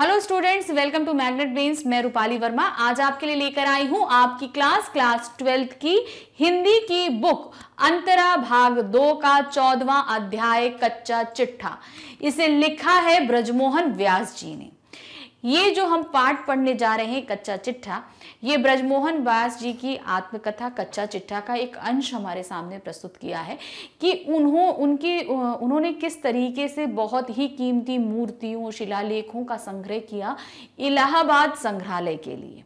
hello students welcome to Magnet Brains मैं रूपाली वर्मा आज आपके लिए लेकर आई हूं आपकी क्लास क्लास ट्वेल्थ की हिंदी की बुक अंतरा भाग दो का चौदवा अध्याय कच्चा चिट्ठा इसे लिखा है ब्रजमोहन व्यास जी ने ये जो हम पाठ पढ़ने जा रहे हैं कच्चा चिट्ठा ये ब्रजमोहन व्यास जी की आत्मकथा कच्चा चिट्ठा का एक अंश हमारे सामने प्रस्तुत किया है कि उन्हों उनके उन्होंने किस तरीके से बहुत ही कीमती मूर्तियों शिलालेखों का संग्रह किया इलाहाबाद संग्रहालय के लिए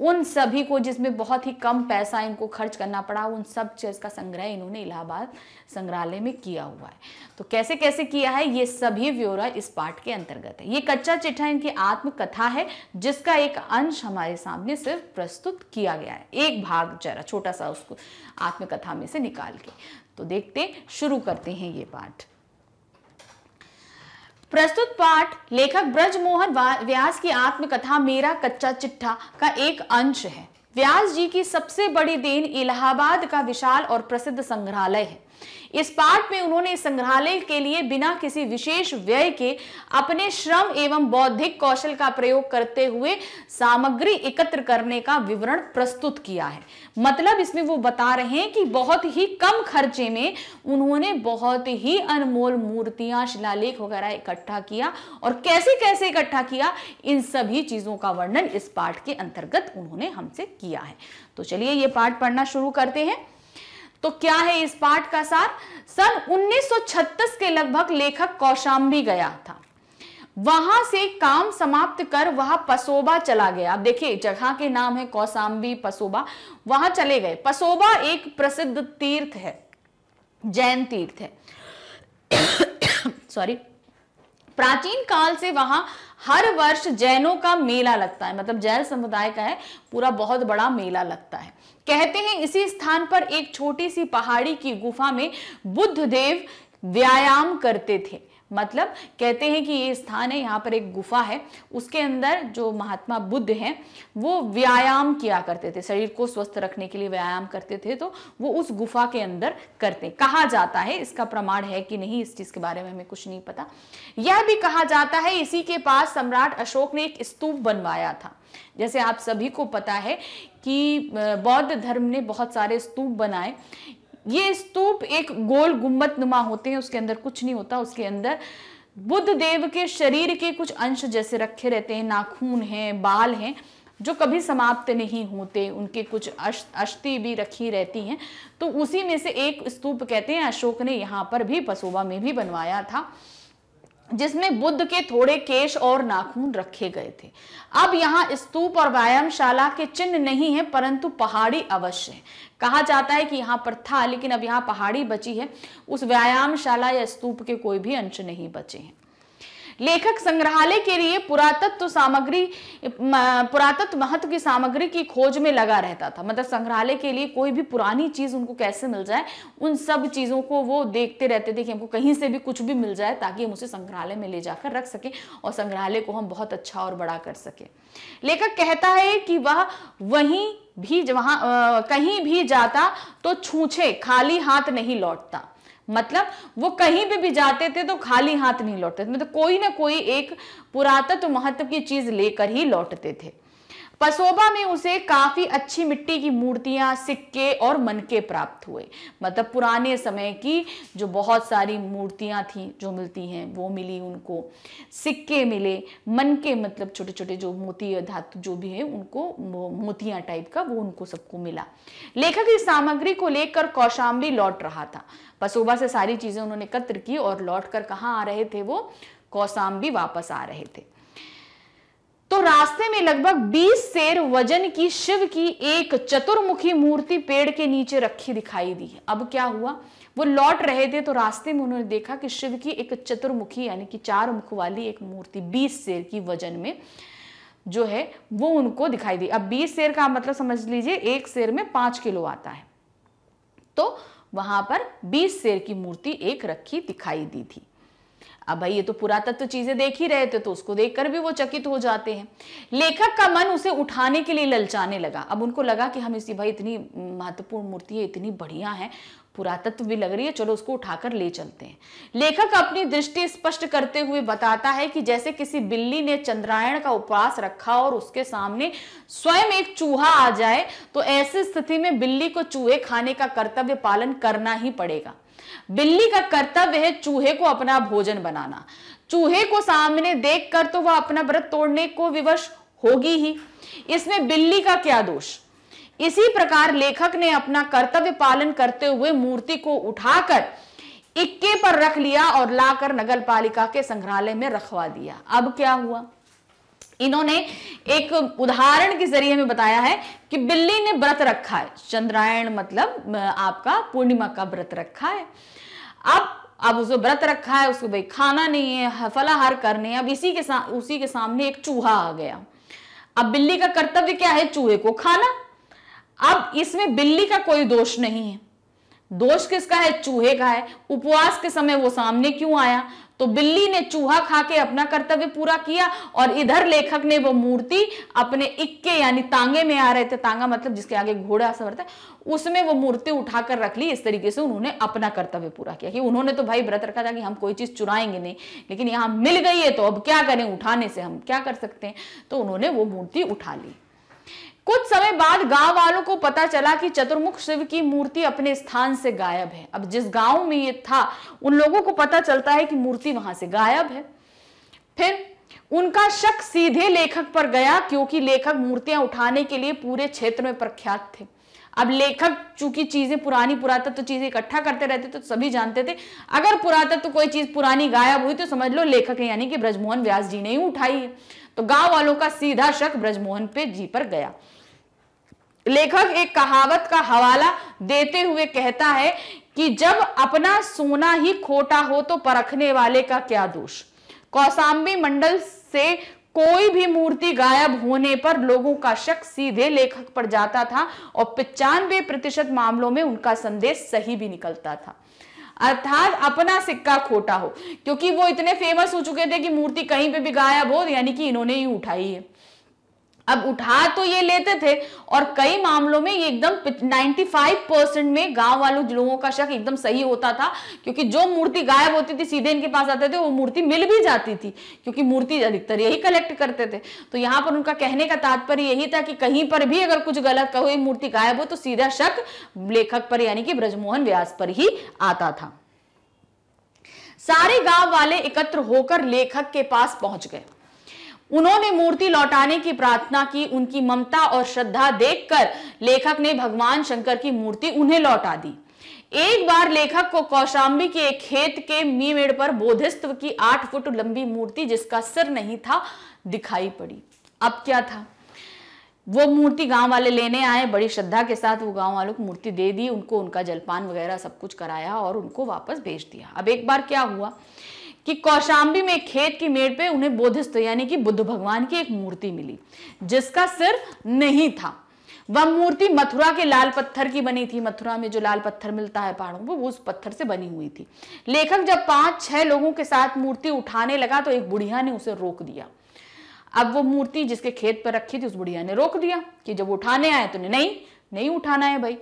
उन सभी को जिसमें बहुत ही कम पैसा इनको खर्च करना पड़ा उन सब चीज़ का संग्रह इन्होंने इलाहाबाद संग्रहालय में किया हुआ है तो कैसे कैसे किया है ये सभी ब्यौरा इस पाठ के अंतर्गत है ये कच्चा चिट्ठा इनकी आत्मकथा है जिसका एक अंश हमारे सामने सिर्फ प्रस्तुत किया गया है एक भाग जरा छोटा सा उसको आत्मकथा में से निकाल के तो देखते शुरू करते हैं ये पाठ प्रस्तुत पाठ लेखक ब्रजमोहन व्यास की आत्मकथा मेरा कच्चा चिट्ठा का एक अंश है व्यास जी की सबसे बड़ी देन इलाहाबाद का विशाल और प्रसिद्ध संग्रहालय है इस पाठ में उन्होंने संग्रहालय के लिए बिना किसी विशेष व्यय के अपने श्रम एवं बौद्धिक कौशल का प्रयोग करते हुए सामग्री एकत्र करने का विवरण प्रस्तुत किया है मतलब इसमें वो बता रहे हैं कि बहुत ही कम खर्चे में उन्होंने बहुत ही अनमोल मूर्तियां शिलालेख वगैरह इकट्ठा किया और कैसे कैसे इकट्ठा किया इन सभी चीजों का वर्णन इस पाठ के अंतर्गत उन्होंने हमसे किया है तो चलिए ये पाठ पढ़ना शुरू करते हैं तो क्या है इस पाठ का सार सन 1936 के लगभग लेखक कौशाम्बी गया था वहां से काम समाप्त कर वह पसोबा चला गया आप देखिए जगह के नाम है कौशाम्बी पसोबा वहां चले गए पसोबा एक प्रसिद्ध तीर्थ है जैन तीर्थ है सॉरी प्राचीन काल से वहां हर वर्ष जैनों का मेला लगता है मतलब जैन समुदाय का है पूरा बहुत बड़ा मेला लगता है कहते हैं इसी स्थान पर एक छोटी सी पहाड़ी की गुफा में बुद्ध देव व्यायाम करते थे मतलब कहते हैं कि ये स्थान है यहाँ पर एक गुफा है उसके अंदर जो महात्मा बुद्ध हैं वो व्यायाम किया करते थे शरीर को स्वस्थ रखने के लिए व्यायाम करते थे तो वो उस गुफा के अंदर करते कहा जाता है इसका प्रमाण है कि नहीं इस चीज़ के बारे में हमें कुछ नहीं पता यह भी कहा जाता है इसी के पास सम्राट अशोक ने एक स्तूप बनवाया था जैसे आप सभी को पता है कि बौद्ध धर्म ने बहुत सारे स्तूप बनाए ये स्तूप एक गोल गुम्बद नुमा होते हैं उसके अंदर कुछ नहीं होता उसके अंदर बुद्ध देव के शरीर के कुछ अंश जैसे रखे रहते हैं नाखून हैं बाल हैं जो कभी समाप्त नहीं होते उनके कुछ अस्थि भी रखी रहती हैं तो उसी में से एक स्तूप कहते हैं अशोक ने यहाँ पर भी पसोवा में भी बनवाया था जिसमें बुद्ध के थोड़े केश और नाखून रखे गए थे अब यहाँ स्तूप और व्यायामशाला के चिन्ह नहीं है परंतु पहाड़ी अवश्य है कहा जाता है कि यहाँ पर था लेकिन अब यहाँ पहाड़ी बची है उस व्यायामशाला या स्तूप के कोई भी अंश नहीं बचे हैं लेखक संग्रहालय के लिए पुरातत्व सामग्री पुरातत्व महत्व की सामग्री की खोज में लगा रहता था मतलब संग्रहालय के लिए कोई भी पुरानी चीज उनको कैसे मिल जाए उन सब चीजों को वो देखते रहते थे कि हमको कहीं से भी कुछ भी मिल जाए ताकि हम उसे संग्रहालय में ले जाकर रख सके और संग्रहालय को हम बहुत अच्छा और बड़ा कर सके लेखक कहता है कि वह वहीं भी वहां कहीं भी जाता तो छूछे खाली हाथ नहीं लौटता मतलब वो कहीं भी भी जाते थे तो खाली हाथ नहीं लौटते थे मतलब कोई ना कोई एक पुरातत्व महत्व की चीज लेकर ही लौटते थे पसोबा में उसे काफी अच्छी मिट्टी की मूर्तियां सिक्के और मनके प्राप्त हुए मतलब पुराने समय की जो बहुत सारी मूर्तियां थी जो मिलती हैं वो मिली उनको सिक्के मिले मनके मतलब छोटे छोटे जो मोती धातु जो भी है उनको मोतियां टाइप का वो उनको सबको मिला लेखक इस सामग्री को लेकर कौशाम्बी लौट रहा था पसोबा से सारी चीज़ें उन्होंने एकत्र की और लौट कर कहाँ आ रहे थे वो कौसाम्बी वापस आ रहे थे तो रास्ते में लगभग 20 शेर वजन की शिव की एक चतुर्मुखी मूर्ति पेड़ के नीचे रखी दिखाई दी अब क्या हुआ वो लौट रहे थे तो रास्ते में उन्होंने देखा कि शिव की एक चतुर्मुखी यानी कि चार मुख वाली एक मूर्ति 20 शेर की वजन में जो है वो उनको दिखाई दी अब 20 शेर का मतलब समझ लीजिए एक शेर में पांच किलो आता है तो वहाँ पर बीस शेर की मूर्ति एक रखी दिखाई दी थी अब भाई ये तो पुरातत्व तो चीजें देख ही रहे थे तो उसको देखकर भी वो चकित हो जाते हैं लेखक का मन उसे उठाने के लिए ललचाने लगा अब उनको लगा कि हम इसी भाई इतनी महत्वपूर्ण मूर्ति है इतनी बढ़िया है पुरातत्व भी लग रही है चलो उसको उठाकर ले चलते हैं लेखक अपनी दृष्टि स्पष्ट करते हुए बताता है कि जैसे किसी बिल्ली ने चंद्रायण का उपवास रखा और उसके सामने स्वयं एक चूहा आ जाए तो ऐसी स्थिति में बिल्ली को चूहे खाने का कर्तव्य पालन करना ही पड़ेगा बिल्ली का कर्तव्य है चूहे को अपना भोजन बनाना चूहे को सामने देखकर तो वह अपना व्रत तोड़ने को विवश होगी ही इसमें बिल्ली का क्या दोष इसी प्रकार लेखक ने अपना कर्तव्य पालन करते हुए मूर्ति को उठाकर इक्के पर रख लिया और लाकर नगर पालिका के संग्रहालय में रखवा दिया अब क्या हुआ इन्होंने एक उदाहरण के जरिए में बताया है कि बिल्ली ने व्रत रखा है चंद्रायण मतलब आपका पूर्णिमा का व्रत रखा है अब अब उसको व्रत रखा है उसको भाई खाना नहीं है फलाहार करने अब इसी के साथ उसी के सामने एक चूहा आ गया अब बिल्ली का कर्तव्य क्या है चूहे को खाना अब इसमें बिल्ली का कोई दोष नहीं है दोष किसका है चूहे का है उपवास के समय वो सामने क्यों आया तो बिल्ली ने चूहा खा के अपना कर्तव्य पूरा किया और इधर लेखक ने वो मूर्ति अपने इक्के यानी तांगे में आ रहे थे तांगा मतलब जिसके आगे घोड़ा सा था उसमें वो मूर्ति उठाकर रख ली इस तरीके से उन्होंने अपना कर्तव्य पूरा किया कि उन्होंने तो भाई व्रत रखा था कि हम कोई चीज चुराएंगे नहीं लेकिन यहां मिल गई है तो अब क्या करें उठाने से हम क्या कर सकते हैं तो उन्होंने वो मूर्ति उठा ली कुछ समय बाद गांव वालों को पता चला कि चतुर्मुख शिव की मूर्ति अपने स्थान से गायब है अब जिस गांव में ये था उन लोगों को पता चलता है कि मूर्ति वहां से गायब है फिर उनका शक सीधे लेखक पर गया क्योंकि लेखक मूर्तियां उठाने के लिए पूरे क्षेत्र में प्रख्यात थे अब लेखक चूंकि चीजें पुरानी पुरातत्व तो चीजें इकट्ठा करते रहते तो सभी जानते थे अगर पुरातत्व तो कोई चीज पुरानी गायब हुई तो समझ लो लेखक है यानी कि ब्रजमोहन व्यास जी ने ही उठाई है तो गांव वालों का सीधा शक ब्रजमोहन पे जी पर गया लेखक एक कहावत का हवाला देते हुए कहता है कि जब अपना सोना ही खोटा हो तो परखने वाले का क्या दोष कौसाम्बी मंडल से कोई भी मूर्ति गायब होने पर लोगों का शक सीधे लेखक पर जाता था और पचानवे प्रतिशत मामलों में उनका संदेश सही भी निकलता था अर्थात अपना सिक्का खोटा हो क्योंकि वो इतने फेमस हो चुके थे कि मूर्ति कहीं पे भी गायब हो यानी कि इन्होंने ही उठाई है अब उठा तो ये लेते थे और कई मामलों में ये एकदम 95 परसेंट में गांव वालों लोगों का शक एकदम सही होता था क्योंकि जो मूर्ति गायब होती थी सीधे इनके पास आते थे वो मूर्ति मिल भी जाती थी क्योंकि मूर्ति अधिकतर यही कलेक्ट करते थे तो यहां पर उनका कहने का तात्पर्य यही था कि कहीं पर भी अगर कुछ गलत हुई मूर्ति गायब हो तो सीधा शक लेखक पर यानी कि ब्रजमोहन व्यास पर ही आता था सारे गांव वाले एकत्र होकर लेखक के पास पहुंच गए उन्होंने मूर्ति लौटाने की प्रार्थना की उनकी ममता और श्रद्धा देखकर लेखक ने भगवान शंकर की मूर्ति उन्हें लौटा दी एक बार लेखक को कौशाम्बी के एक खेत के मीमेड़ पर बोधिस्तव की आठ फुट लंबी मूर्ति जिसका सिर नहीं था दिखाई पड़ी अब क्या था वो मूर्ति गांव वाले लेने आए बड़ी श्रद्धा के साथ वो गांव वालों को मूर्ति दे दी उनको उनका जलपान वगैरह सब कुछ कराया और उनको वापस भेज दिया अब एक बार क्या हुआ कि कौशाम्बी में खेत की मेड़ पे उन्हें बोधिस्त यानी कि बुद्ध भगवान की एक मूर्ति मिली जिसका सिर नहीं था वह मूर्ति मथुरा के लाल पत्थर की बनी थी मथुरा में जो लाल पत्थर मिलता है पहाड़ों पर वो उस पत्थर से बनी हुई थी लेखक जब पांच छह लोगों के साथ मूर्ति उठाने लगा तो एक बुढ़िया ने उसे रोक दिया अब वो मूर्ति जिसके खेत पर रखी थी उस बुढ़िया ने रोक दिया कि जब उठाने आए तो नहीं नहीं उठाना है भाई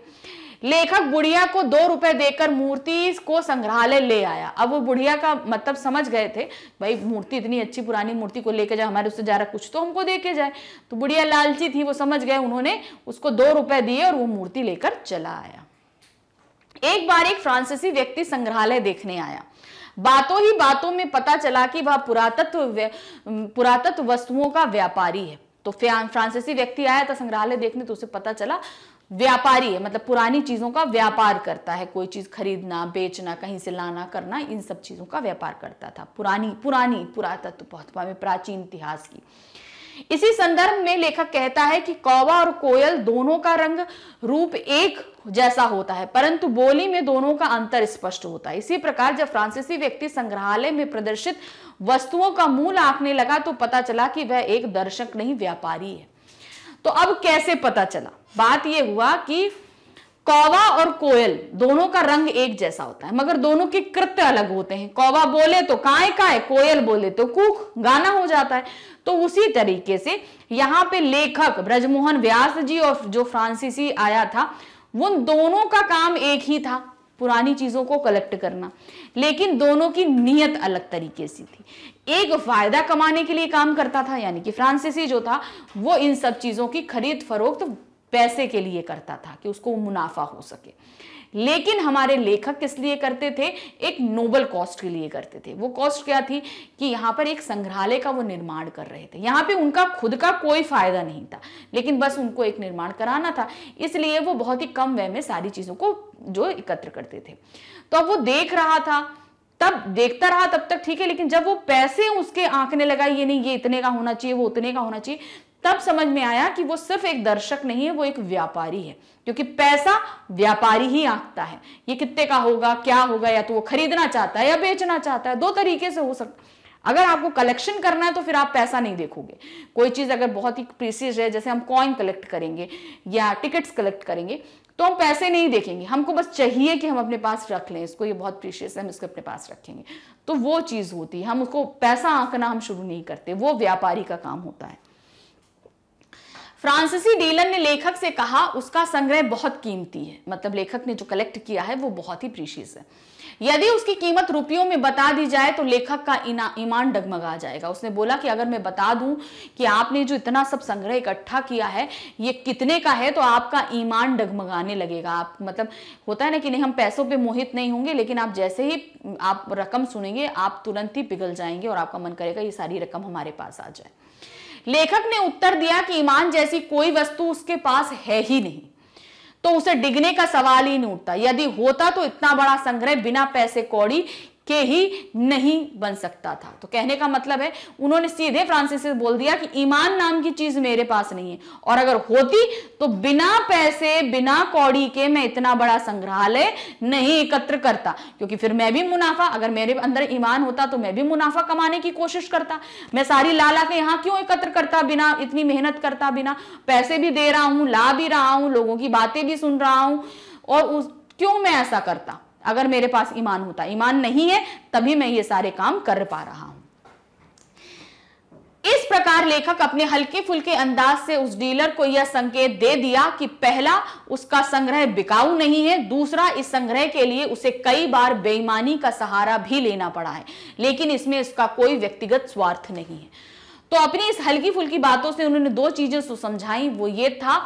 लेखक बुढ़िया को दो रुपए देकर मूर्ति को संग्रहालय ले आया अब वो बुढ़िया का मतलब समझ गए थे भाई मूर्ति इतनी अच्छी पुरानी मूर्ति को लेकर जाए हमारे उससे जा रहा कुछ तो हमको देके जाए तो बुढ़िया लालची थी वो समझ गए उन्होंने उसको दो रुपए दिए और वो मूर्ति लेकर चला आया एक बार एक फ्रांसीसी व्यक्ति संग्रहालय देखने आया बातों ही बातों में पता चला कि वह पुरातत्व पुरातत्व वस्तुओं का व्यापारी है तो फ्रांसीसी व्यक्ति आया था संग्रहालय देखने तो उसे पता चला व्यापारी है मतलब पुरानी चीजों का व्यापार करता है कोई चीज खरीदना बेचना कहीं से लाना करना इन सब चीजों का व्यापार करता था पुरानी पुरानी पुरातत्व बहुत प्राचीन इतिहास की इसी संदर्भ में लेखक कहता है कि कौवा और कोयल दोनों का रंग रूप एक जैसा होता है परंतु बोली में दोनों का अंतर स्पष्ट होता है इसी प्रकार जब फ्रांसीसी व्यक्ति संग्रहालय में प्रदर्शित वस्तुओं का मूल आंकने लगा तो पता चला कि वह एक दर्शक नहीं व्यापारी है तो अब कैसे पता चला बात यह हुआ कि कौवा और कोयल दोनों का रंग एक जैसा होता है मगर दोनों के कृत्य अलग होते हैं कौवा बोले तो काय काय कोयल बोले तो कुख गाना हो जाता है तो उसी तरीके से यहां पे लेखक ब्रजमोहन व्यास जी और जो फ्रांसीसी आया था उन दोनों का काम एक ही था पुरानी चीजों को कलेक्ट करना लेकिन दोनों की नीयत अलग तरीके से थी एक फायदा कमाने के लिए काम करता था यानी कि फ्रांसीसी जो था वो इन सब चीज़ों की खरीद फरोख्त पैसे के लिए करता था कि उसको मुनाफा हो सके लेकिन हमारे लेखक किस लिए करते थे एक नोबल कॉस्ट के लिए करते थे वो कॉस्ट क्या थी कि यहाँ पर एक संग्रहालय का वो निर्माण कर रहे थे यहाँ पे उनका खुद का कोई फायदा नहीं था लेकिन बस उनको एक निर्माण कराना था इसलिए वो बहुत ही कम वे में सारी चीज़ों को जो एकत्र करते थे तो अब वो देख रहा था तब देखता रहा तब तक ठीक है लेकिन जब वो पैसे उसके आंकने लगा ये नहीं ये इतने का होना चाहिए वो उतने का होना चाहिए तब समझ में आया कि वो सिर्फ एक दर्शक नहीं है वो एक व्यापारी है क्योंकि पैसा व्यापारी ही आंकता है ये कितने का होगा क्या होगा या तो वो खरीदना चाहता है या बेचना चाहता है दो तरीके से हो सकता अगर आपको कलेक्शन करना है तो फिर आप पैसा नहीं देखोगे कोई चीज़ अगर बहुत ही प्रीसीज है जैसे हम कॉइन कलेक्ट करेंगे या टिकट्स कलेक्ट करेंगे तो हम पैसे नहीं देखेंगे हमको बस चाहिए कि हम अपने पास रख लें इसको ये बहुत प्रीशियस है हम इसको अपने पास रखेंगे तो वो चीज़ होती है हम उसको पैसा आंकना हम शुरू नहीं करते वो व्यापारी का काम होता है फ्रांसीसी डीलन ने लेखक से कहा उसका संग्रह बहुत कीमती है मतलब लेखक ने जो कलेक्ट किया है वो बहुत ही प्रीशियस है यदि उसकी कीमत रुपयों में बता दी जाए तो लेखक का ईमान डगमगा जाएगा उसने बोला कि अगर मैं बता दूं कि आपने जो इतना सब संग्रह इकट्ठा किया है ये कितने का है तो आपका ईमान डगमगाने लगेगा आप मतलब होता है ना कि नहीं हम पैसों पे मोहित नहीं होंगे लेकिन आप जैसे ही आप रकम सुनेंगे आप तुरंत ही पिघल जाएंगे और आपका मन करेगा ये सारी रकम हमारे पास आ जाए लेखक ने उत्तर दिया कि ईमान जैसी कोई वस्तु उसके पास है ही नहीं तो उसे डिगने का सवाल ही नहीं उठता यदि होता तो इतना बड़ा संग्रह बिना पैसे कौड़ी के ही नहीं बन सकता था तो कहने का मतलब है उन्होंने सीधे फ्रांसिस से बोल दिया कि ईमान नाम की चीज मेरे पास नहीं है और अगर होती तो बिना पैसे बिना कौड़ी के मैं इतना बड़ा संग्रहालय नहीं एकत्र करता क्योंकि फिर मैं भी मुनाफा अगर मेरे अंदर ईमान होता तो मैं भी मुनाफा कमाने की कोशिश करता मैं सारी लाला के यहां क्यों एकत्र करता बिना इतनी मेहनत करता बिना पैसे भी दे रहा हूँ ला भी रहा हूं लोगों की बातें भी सुन रहा हूँ और उस क्यों मैं ऐसा करता अगर मेरे पास ईमान होता ईमान नहीं है तभी मैं ये सारे काम कर पा रहा हूं इस प्रकार लेखक अपने हल्के फुल्के अंदाज से उस डीलर को यह संकेत दे दिया कि पहला उसका संग्रह बिकाऊ नहीं है दूसरा इस संग्रह के लिए उसे कई बार बेईमानी का सहारा भी लेना पड़ा है लेकिन इसमें इसका कोई व्यक्तिगत स्वार्थ नहीं है तो अपनी इस हल्की फुल्की बातों से उन्होंने दो चीजें सुसमझाई वो ये था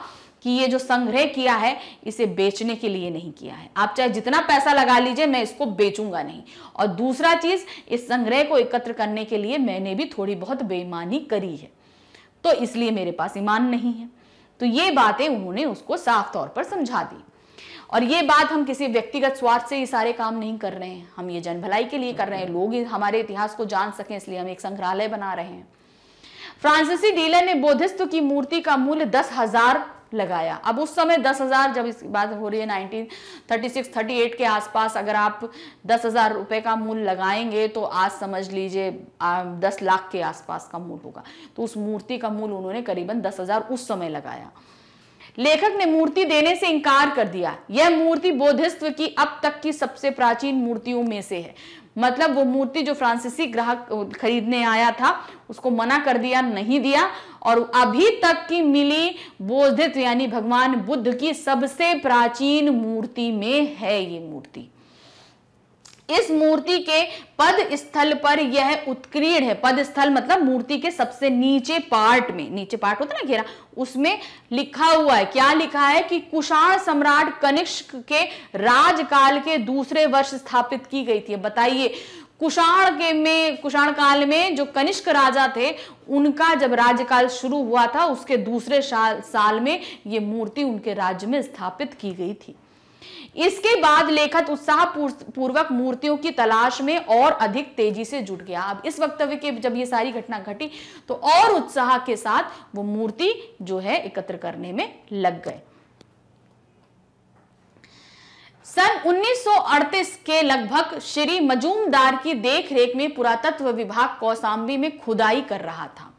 कि ये जो संग्रह किया है इसे बेचने के लिए नहीं किया है आप चाहे जितना पैसा लगा लीजिए मैं इसको बेचूंगा नहीं और दूसरा चीज इस संग्रह को एकत्र करने के लिए मैंने भी थोड़ी बहुत बेईमानी करी है तो इसलिए मेरे पास ईमान नहीं है तो ये बातें उन्होंने उसको साफ तौर पर समझा दी और ये बात हम किसी व्यक्तिगत स्वार्थ से ये सारे काम नहीं कर रहे हैं हम ये जन भलाई के लिए कर रहे हैं लोग हमारे इतिहास को जान सकें इसलिए हम एक संग्रहालय बना रहे हैं फ्रांसीसी डीलर ने बोधिस्त की मूर्ति का मूल्य दस हजार लगाया अब उस समय दस हज़ार जब इस बात हो रही है nineteen thirty six thirty eight के आसपास अगर आप दस हज़ार रुपये का मूल लगाएंगे तो आज समझ लीजिए दस लाख के आसपास का मूल होगा तो उस मूर्ति का मूल उन्होंने करीबन दस हज़ार उस समय लगाया लेखक ने मूर्ति देने से इनकार कर दिया यह मूर्ति बोधिस्व की अब तक की सबसे प्राचीन मूर्तियों में से है मतलब वो मूर्ति जो फ्रांसीसी ग्राहक खरीदने आया था उसको मना कर दिया नहीं दिया और अभी तक की मिली बोधित्व यानी भगवान बुद्ध की सबसे प्राचीन मूर्ति में है ये मूर्ति इस मूर्ति के पद स्थल पर यह उत्कीर्ण है पद स्थल मतलब मूर्ति के सबसे नीचे पार्ट में नीचे पार्ट होता है ना घेरा उसमें लिखा हुआ है क्या लिखा है कि कुषाण सम्राट कनिष्क के राजकाल के दूसरे वर्ष स्थापित की गई थी बताइए कुषाण के में कुषाण काल में जो कनिष्क राजा थे उनका जब राज्यकाल शुरू हुआ था उसके दूसरे साल में ये मूर्ति उनके राज्य में स्थापित की गई थी इसके बाद लेखक उत्साह पूर्वक मूर्तियों की तलाश में और अधिक तेजी से जुट गया अब इस वक्तव्य के जब ये सारी घटना घटी तो और उत्साह के साथ वो मूर्ति जो है एकत्र करने में लग गए सन 1938 के लगभग श्री मजूमदार की देखरेख में पुरातत्व विभाग कौसाम्बी में खुदाई कर रहा था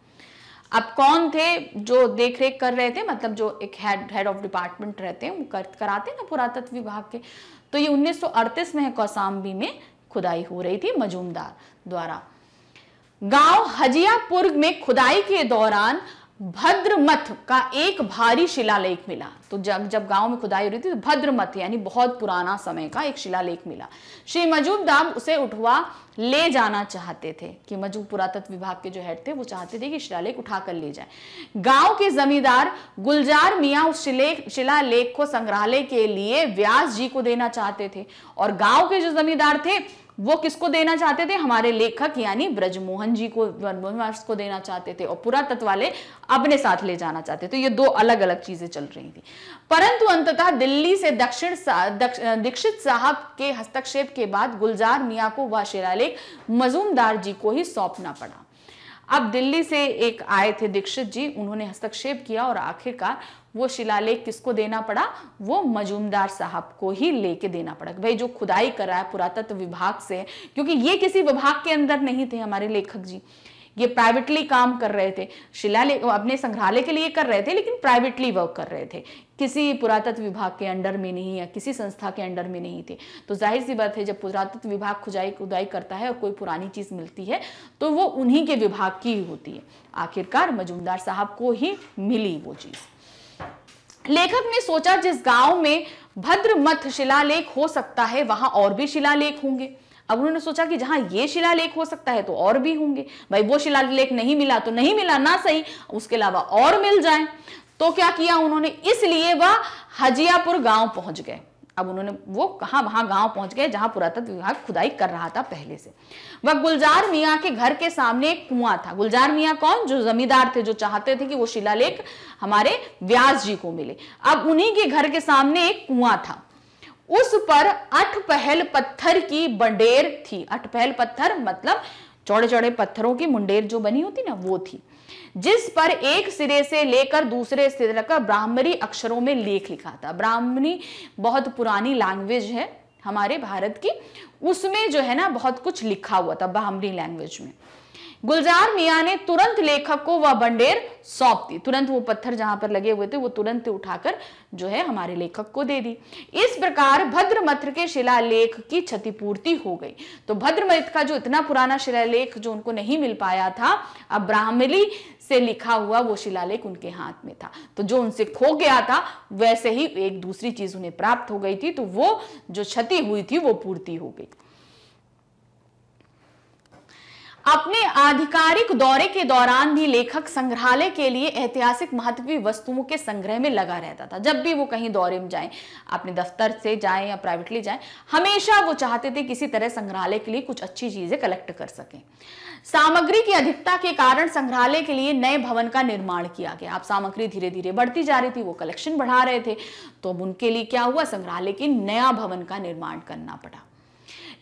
अब कौन थे जो देख रेख कर रहे थे मतलब जो एक हेड हेड ऑफ डिपार्टमेंट रहते हैं वो कर, कराते हैं ना पुरातत्व विभाग के तो ये 1938 में है कौसाम्बी में खुदाई हो रही थी मजूमदार द्वारा गांव हजियापुर में खुदाई के दौरान भद्रमथ का एक भारी शिलालेख मिला तो जब जब गांव में खुदाई हो रही थी तो भद्रमथ यानी बहुत पुराना समय का एक शिलालेख मिला श्री दाम उसे उठवा ले जाना चाहते थे कि मजूब पुरातत्व विभाग के जो हेड थे वो चाहते थे कि शिलालेख उठाकर ले जाए गांव के जमींदार गुलजार मियां उस शिलेख शिलालेख को संग्रहालय के लिए व्यास जी को देना चाहते थे और गांव के जो जमींदार थे वो किसको देना चाहते थे हमारे लेखक यानी ब्रजमोहन जी को वनवास को देना चाहते थे और पुरातत्व वाले अपने साथ ले जाना चाहते थे ये दो अलग अलग चीजें चल रही थी परंतु अंततः दिल्ली से दक्षिण दक्ष, दीक्षित साहब के हस्तक्षेप के बाद गुलजार मियाँ को वह शिलालेख मजूमदार जी को ही सौंपना पड़ा अब दिल्ली से एक आए थे दीक्षित जी उन्होंने हस्तक्षेप किया और आखिरकार वो शिलालेख किसको देना पड़ा वो मजूमदार साहब को ही लेके देना पड़ा भाई जो खुदाई करा है पुरातत्व विभाग से क्योंकि ये किसी विभाग के अंदर नहीं थे हमारे लेखक जी ये प्राइवेटली काम कर रहे थे शिला अपने संग्रहालय के लिए कर रहे थे लेकिन प्राइवेटली वर्क कर रहे थे किसी पुरातत्व विभाग के अंडर में नहीं या किसी संस्था के अंडर में नहीं थे तो जाहिर सी बात है जब पुरातत्व विभाग खुजाई खुदाई करता है और कोई पुरानी चीज़ मिलती है तो वो उन्हीं के विभाग की होती है आखिरकार मजूमदार साहब को ही मिली वो चीज़ लेखक ने सोचा जिस गांव में भद्रमथ शिलालेख हो सकता है वहां और भी शिलालेख होंगे अब उन्होंने सोचा कि जहां ये शिलालेख हो सकता है तो और भी होंगे भाई वो शिलालेख नहीं मिला तो नहीं मिला ना सही उसके अलावा और मिल जाए तो क्या किया उन्होंने इसलिए वह हजियापुर गांव पहुंच गए अब उन्होंने वो कहा वहां गांव पहुंच गए जहां पुरातत्व विभाग खुदाई कर रहा था पहले से वह गुलजार मियाँ के घर के सामने एक कुआं था गुलजार मियाँ कौन जो जमींदार थे जो चाहते थे कि वो शिलालेख हमारे व्यास जी को मिले अब उन्हीं के घर के सामने एक कुआं था उस पर अठ पहल पत्थर की बंडेर थी अठ पहल पत्थर मतलब चौड़े चौड़े पत्थरों की मुंडेर जो बनी होती ना वो थी जिस पर एक सिरे से लेकर दूसरे सिरे तक ब्राह्मणी अक्षरों में लेख लिखा था ब्राह्मणी बहुत पुरानी लैंग्वेज है हमारे भारत की उसमें जो है ना बहुत कुछ लिखा हुआ था ब्राह्मणी लैंग्वेज में गुलजार मिया ने तुरंत लेखक को वह बंडेर सौंप दी तुरंत वो पत्थर जहां पर लगे हुए थे वो तुरंत उठाकर जो है हमारे लेखक को दे दी इस प्रकार भद्रमथ के शिलालेख की क्षतिपूर्ति हो गई तो भद्रमथ का जो इतना पुराना शिलालेख जो उनको नहीं मिल पाया था अब ब्राह्मली से लिखा हुआ वो शिलालेख उनके हाथ में था तो जो उनसे खो गया था वैसे ही एक दूसरी चीज उन्हें प्राप्त हो गई थी तो वो जो क्षति हुई थी वो पूर्ति हो गई अपने आधिकारिक दौरे के दौरान भी लेखक संग्रहालय के लिए ऐतिहासिक महत्व की वस्तुओं के संग्रह में लगा रहता था जब भी वो कहीं दौरे में जाएं अपने दफ्तर से जाएं या प्राइवेटली जाएं हमेशा वो चाहते थे किसी तरह संग्रहालय के लिए कुछ अच्छी चीजें कलेक्ट कर सकें सामग्री की अधिकता के कारण संग्रहालय के लिए नए भवन का निर्माण किया गया आप सामग्री धीरे धीरे बढ़ती जा रही थी वो कलेक्शन बढ़ा रहे थे तो अब उनके लिए क्या हुआ संग्रहालय के नया भवन का निर्माण करना पड़ा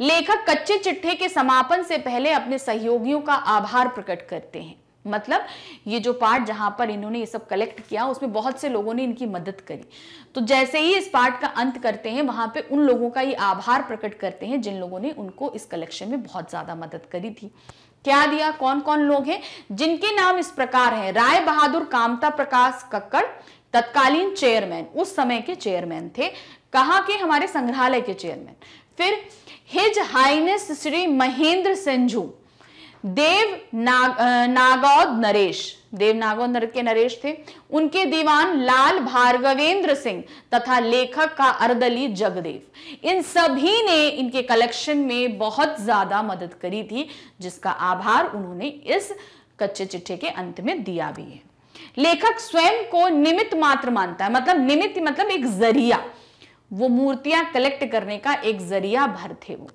लेखक कच्चे चिट्ठे के समापन से पहले अपने सहयोगियों का आभार प्रकट करते हैं मतलब ये जो पार्ट जहां पर इन्होंने ये सब कलेक्ट किया उसमें बहुत से लोगों ने इनकी मदद करी तो जैसे ही इस पार्ट का अंत करते हैं वहां पे उन लोगों का ये आभार प्रकट करते हैं जिन लोगों ने उनको इस कलेक्शन में बहुत ज्यादा मदद करी थी क्या दिया कौन कौन लोग हैं जिनके नाम इस प्रकार है राय बहादुर कामता प्रकाश कक्कड़ तत्कालीन चेयरमैन उस समय के चेयरमैन थे कहा के हमारे संग्रहालय के चेयरमैन फिर हिज हाइनेस श्री महेंद्र संजू देव नाग, नागौद नरेश देव नागौद के नरेश थे उनके दीवान लाल भार्गवेंद्र सिंह तथा लेखक का अर्दली जगदेव इन सभी ने इनके कलेक्शन में बहुत ज्यादा मदद करी थी जिसका आभार उन्होंने इस कच्चे चिट्ठे के अंत में दिया भी है लेखक स्वयं को निमित्त मात्र मानता है मतलब निमित्त मतलब एक जरिया वो मूर्तियां कलेक्ट करने का एक जरिया भर थे वो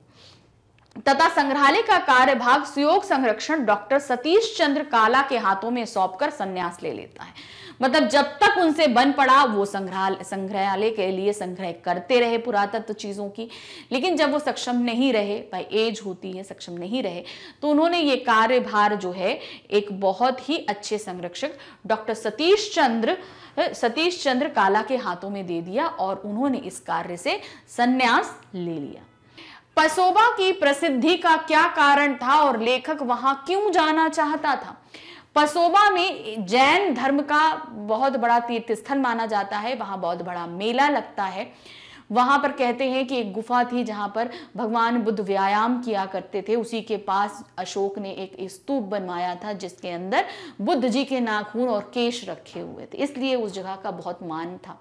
तथा संग्रहालय का कार्यभाग सुयोग संरक्षण डॉक्टर सतीश चंद्र काला के हाथों में सौंपकर संन्यास ले लेता है मतलब जब तक उनसे बन पड़ा वो संग्रहालय संग्रहालय के लिए संग्रह करते रहे पुरातत्व चीजों की लेकिन जब वो सक्षम नहीं रहे भाई एज होती है सक्षम नहीं रहे तो उन्होंने ये कार्यभार जो है एक बहुत ही अच्छे संरक्षक डॉक्टर सतीश चंद्र सतीश चंद्र काला के हाथों में दे दिया और उन्होंने इस कार्य से संन्यास ले लिया पसोबा की प्रसिद्धि का क्या कारण था और लेखक वहां क्यों जाना चाहता था पसोबा में जैन धर्म का बहुत बड़ा तीर्थस्थल माना जाता है वहां बहुत बड़ा मेला लगता है वहां पर कहते हैं कि एक गुफा थी जहां पर भगवान बुद्ध व्यायाम किया करते थे उसी के पास अशोक ने एक स्तूप बनवाया था जिसके अंदर बुद्ध जी के नाखून और केश रखे हुए थे इसलिए उस जगह का बहुत मान था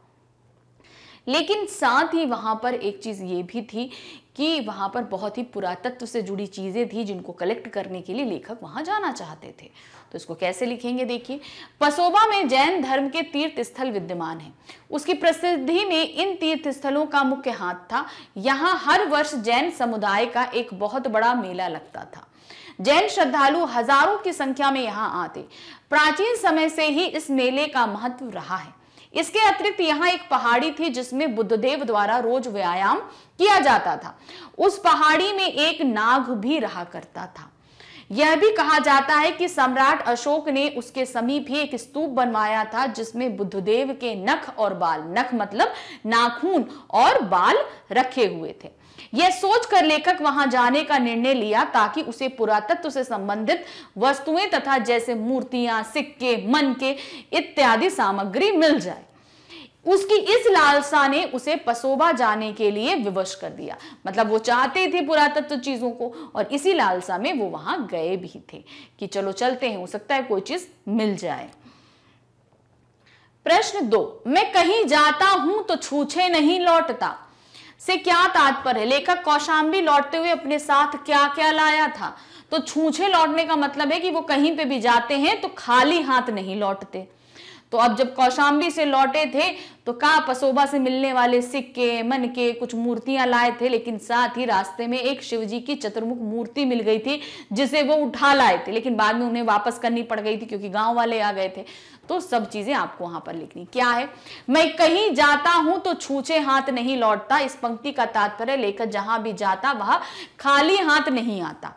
लेकिन साथ ही वहाँ पर एक चीज़ ये भी थी कि वहाँ पर बहुत ही पुरातत्व से जुड़ी चीज़ें थी जिनको कलेक्ट करने के लिए लेखक वहाँ जाना चाहते थे तो इसको कैसे लिखेंगे देखिए पसोबा में जैन धर्म के तीर्थ स्थल विद्यमान है उसकी प्रसिद्धि में इन तीर्थ स्थलों का मुख्य हाथ था यहाँ हर वर्ष जैन समुदाय का एक बहुत बड़ा मेला लगता था जैन श्रद्धालु हजारों की संख्या में यहाँ आते प्राचीन समय से ही इस मेले का महत्व रहा है इसके अतिरिक्त यहाँ एक पहाड़ी थी जिसमें बुद्धदेव द्वारा रोज व्यायाम किया जाता था उस पहाड़ी में एक नाग भी रहा करता था यह भी कहा जाता है कि सम्राट अशोक ने उसके समीप ही एक स्तूप बनवाया था जिसमें बुद्धदेव के नख और बाल नख मतलब नाखून और बाल रखे हुए थे यह सोचकर लेखक वहां जाने का निर्णय लिया ताकि उसे पुरातत्व से संबंधित वस्तुएं तथा जैसे मूर्तियां सिक्के मन के इत्यादि सामग्री मिल जाए उसकी इस लालसा ने उसे पसोबा जाने के लिए विवश कर दिया मतलब वो चाहते थे पुरातत्व चीजों को और इसी लालसा में वो वहां गए भी थे कि चलो चलते हैं हो सकता है कोई चीज मिल जाए प्रश्न दो मैं कहीं जाता हूं तो छूछे नहीं लौटता से क्या तात्पर्य है लेखक कौशाम्बी लौटते हुए अपने साथ क्या क्या लाया था तो छूछे लौटने का मतलब है कि वो कहीं पे भी जाते हैं तो खाली हाथ नहीं लौटते तो अब जब कौशाम्बी से लौटे थे तो का पसोबा से मिलने वाले सिक्के मन के कुछ मूर्तियां लाए थे लेकिन साथ ही रास्ते में एक शिवजी की चतुर्मुख मूर्ति मिल गई थी जिसे वो उठा लाए थे लेकिन बाद में उन्हें वापस करनी पड़ गई थी क्योंकि गांव वाले आ गए थे तो सब चीजें आपको वहां पर लिखनी क्या है मैं कहीं जाता हूं तो छूचे हाथ नहीं लौटता इस पंक्ति का तात्पर्य लेकर जहां भी जाता वह खाली हाथ नहीं आता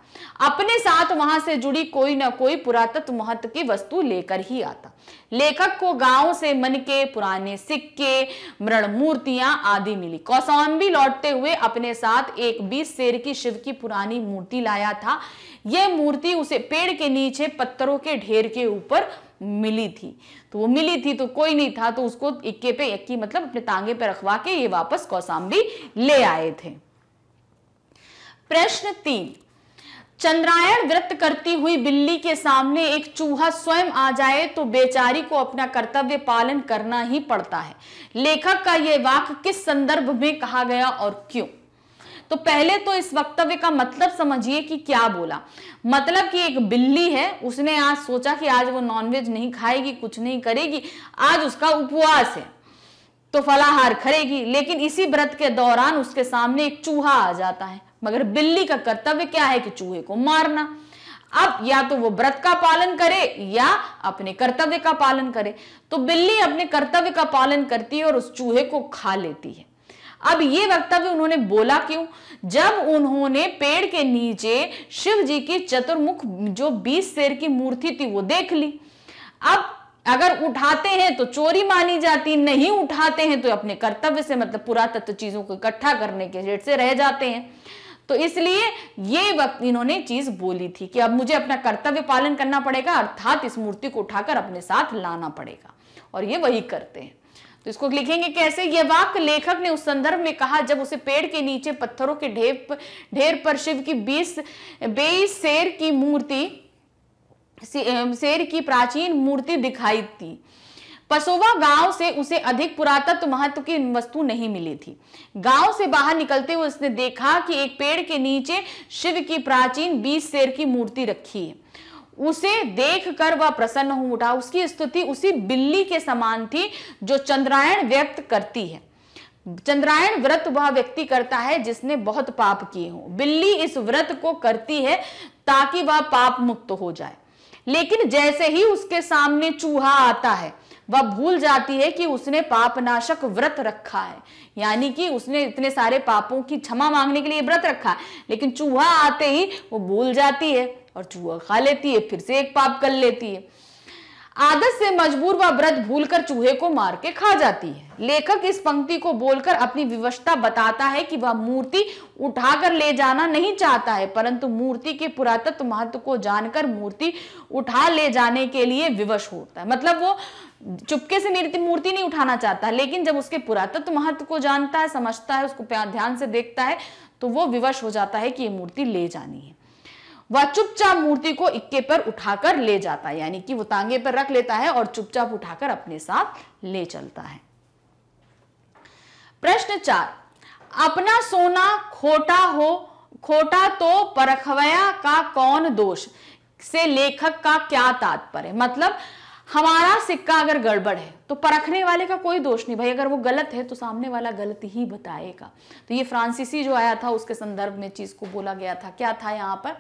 अपने साथ वहां से जुड़ी कोई ना कोई पुरातत्व महत्व की वस्तु लेकर ही आता लेखक को गांव से मन के पुराने सिक्के मृण मूर्तियां आदि मिली कौसौम्बी लौटते हुए अपने साथ एक बीस शेर की शिव की पुरानी मूर्ति लाया था ये मूर्ति उसे पेड़ के नीचे पत्थरों के ढेर के ऊपर मिली थी तो वो मिली थी तो कोई नहीं था तो उसको इक्के पे इक्की मतलब अपने तांगे पे रखवा के ये वापस कौसाम्बी ले आए थे प्रश्न तीन चंद्रायण व्रत करती हुई बिल्ली के सामने एक चूहा स्वयं आ जाए तो बेचारी को अपना कर्तव्य पालन करना ही पड़ता है लेखक का यह वाक्य किस संदर्भ में कहा गया और क्यों तो पहले तो इस वक्तव्य का मतलब समझिए कि क्या बोला मतलब कि एक बिल्ली है उसने आज सोचा कि आज वो नॉनवेज नहीं खाएगी कुछ नहीं करेगी आज उसका उपवास है तो फलाहार करेगी लेकिन इसी व्रत के दौरान उसके सामने एक चूहा आ जाता है मगर बिल्ली का कर्तव्य क्या है कि चूहे को मारना अब या तो वो व्रत का पालन करे या अपने कर्तव्य का पालन करे तो बिल्ली अपने कर्तव्य का पालन करती है और उस चूहे को खा लेती है अब ये वक्तव्य उन्होंने बोला क्यों जब उन्होंने पेड़ के नीचे शिव जी की चतुर्मुख जो बीस शेर की मूर्ति थी वो देख ली अब अगर उठाते हैं तो चोरी मानी जाती नहीं उठाते हैं तो अपने कर्तव्य से मतलब पुरातत्व चीजों को इकट्ठा करने के रेट से रह जाते हैं तो इसलिए ये वक्त इन्होंने चीज बोली थी कि अब मुझे अपना कर्तव्य पालन करना पड़ेगा अर्थात इस मूर्ति को उठाकर अपने साथ लाना पड़ेगा और ये वही करते हैं तो इसको लिखेंगे कैसे यह वाक्य लेखक ने उस संदर्भ में कहा जब उसे पेड़ के नीचे पत्थरों के ढेर ढेर पर शिव की बीस बेईस शेर की मूर्ति शेर की प्राचीन मूर्ति दिखाई थी पसोवा गांव से उसे अधिक पुरातत्व महत्व की वस्तु नहीं मिली थी गांव से बाहर निकलते हुए उसने देखा कि एक पेड़ के नीचे शिव की प्राचीन बीस शेर की मूर्ति रखी है उसे देखकर वह प्रसन्न हो उठा उसकी स्तुति उसी बिल्ली के समान थी जो चंद्रायण व्यक्त करती है चंद्रायण व्रत वह व्यक्ति करता है जिसने बहुत पाप किए हो बिल्ली इस व्रत को करती है ताकि वह पाप मुक्त हो जाए लेकिन जैसे ही उसके सामने चूहा आता है वह भूल जाती है कि उसने पापनाशक व्रत रखा है यानी कि उसने इतने सारे पापों की क्षमा मांगने के लिए व्रत रखा है लेकिन चूहा आते ही वो भूल जाती है और चूहा खा लेती है फिर से एक पाप कर लेती है आदत से मजबूर व व्रत भूलकर चूहे को मार के खा जाती है लेखक इस पंक्ति को बोलकर अपनी विवशता बताता है कि वह मूर्ति उठाकर ले जाना नहीं चाहता है परंतु मूर्ति के पुरातत्व महत्व को जानकर मूर्ति उठा ले जाने के लिए विवश होता है मतलब वो चुपके से मूर्ति नहीं उठाना चाहता लेकिन जब उसके पुरातत्व महत्व को जानता है समझता है उसको ध्यान से देखता है तो वो विवश हो जाता है कि ये मूर्ति ले जानी है वह चुपचाप मूर्ति को इक्के पर उठाकर ले जाता है यानी कि वो तांगे पर रख लेता है और चुपचाप उठाकर अपने साथ ले चलता है प्रश्न चार अपना सोना खोटा हो खोटा तो परखवया का कौन दोष से लेखक का क्या तात्पर्य मतलब हमारा सिक्का अगर गड़बड़ है तो परखने वाले का कोई दोष नहीं भाई अगर वो गलत है तो सामने वाला गलत ही बताएगा तो ये फ्रांसीसी जो आया था उसके संदर्भ में चीज को बोला गया था क्या था यहाँ पर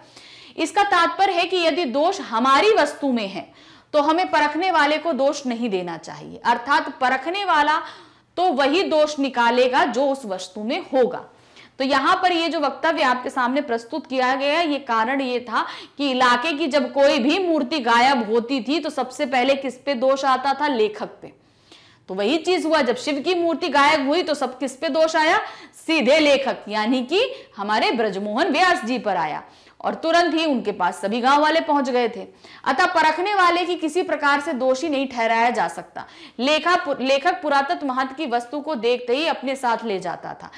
इसका तात्पर्य है कि यदि दोष हमारी वस्तु में है तो हमें परखने वाले को दोष नहीं देना चाहिए अर्थात परखने वाला तो वही दोष निकालेगा जो उस वस्तु में होगा तो यहां पर ये जो वक्तव्य आपके सामने प्रस्तुत किया गया ये कारण ये था कि इलाके की जब कोई भी मूर्ति गायब होती थी तो सबसे पहले किस पे दोष आता था लेखक पे तो वही चीज हुआ जब शिव की मूर्ति गायब हुई तो सब किस पे दोष आया सीधे लेखक यानी कि हमारे ब्रजमोहन व्यास जी पर आया और तुरंत ही उनके पास सभी गांव वाले पहुंच गए थे अतः परखने वाले की किसी प्रकार से दोषी नहीं ठहराया जा सकता लेखा लेखक पुरातत्व महत्व की वस्तु को देखते ही अपने साथ ले जाता था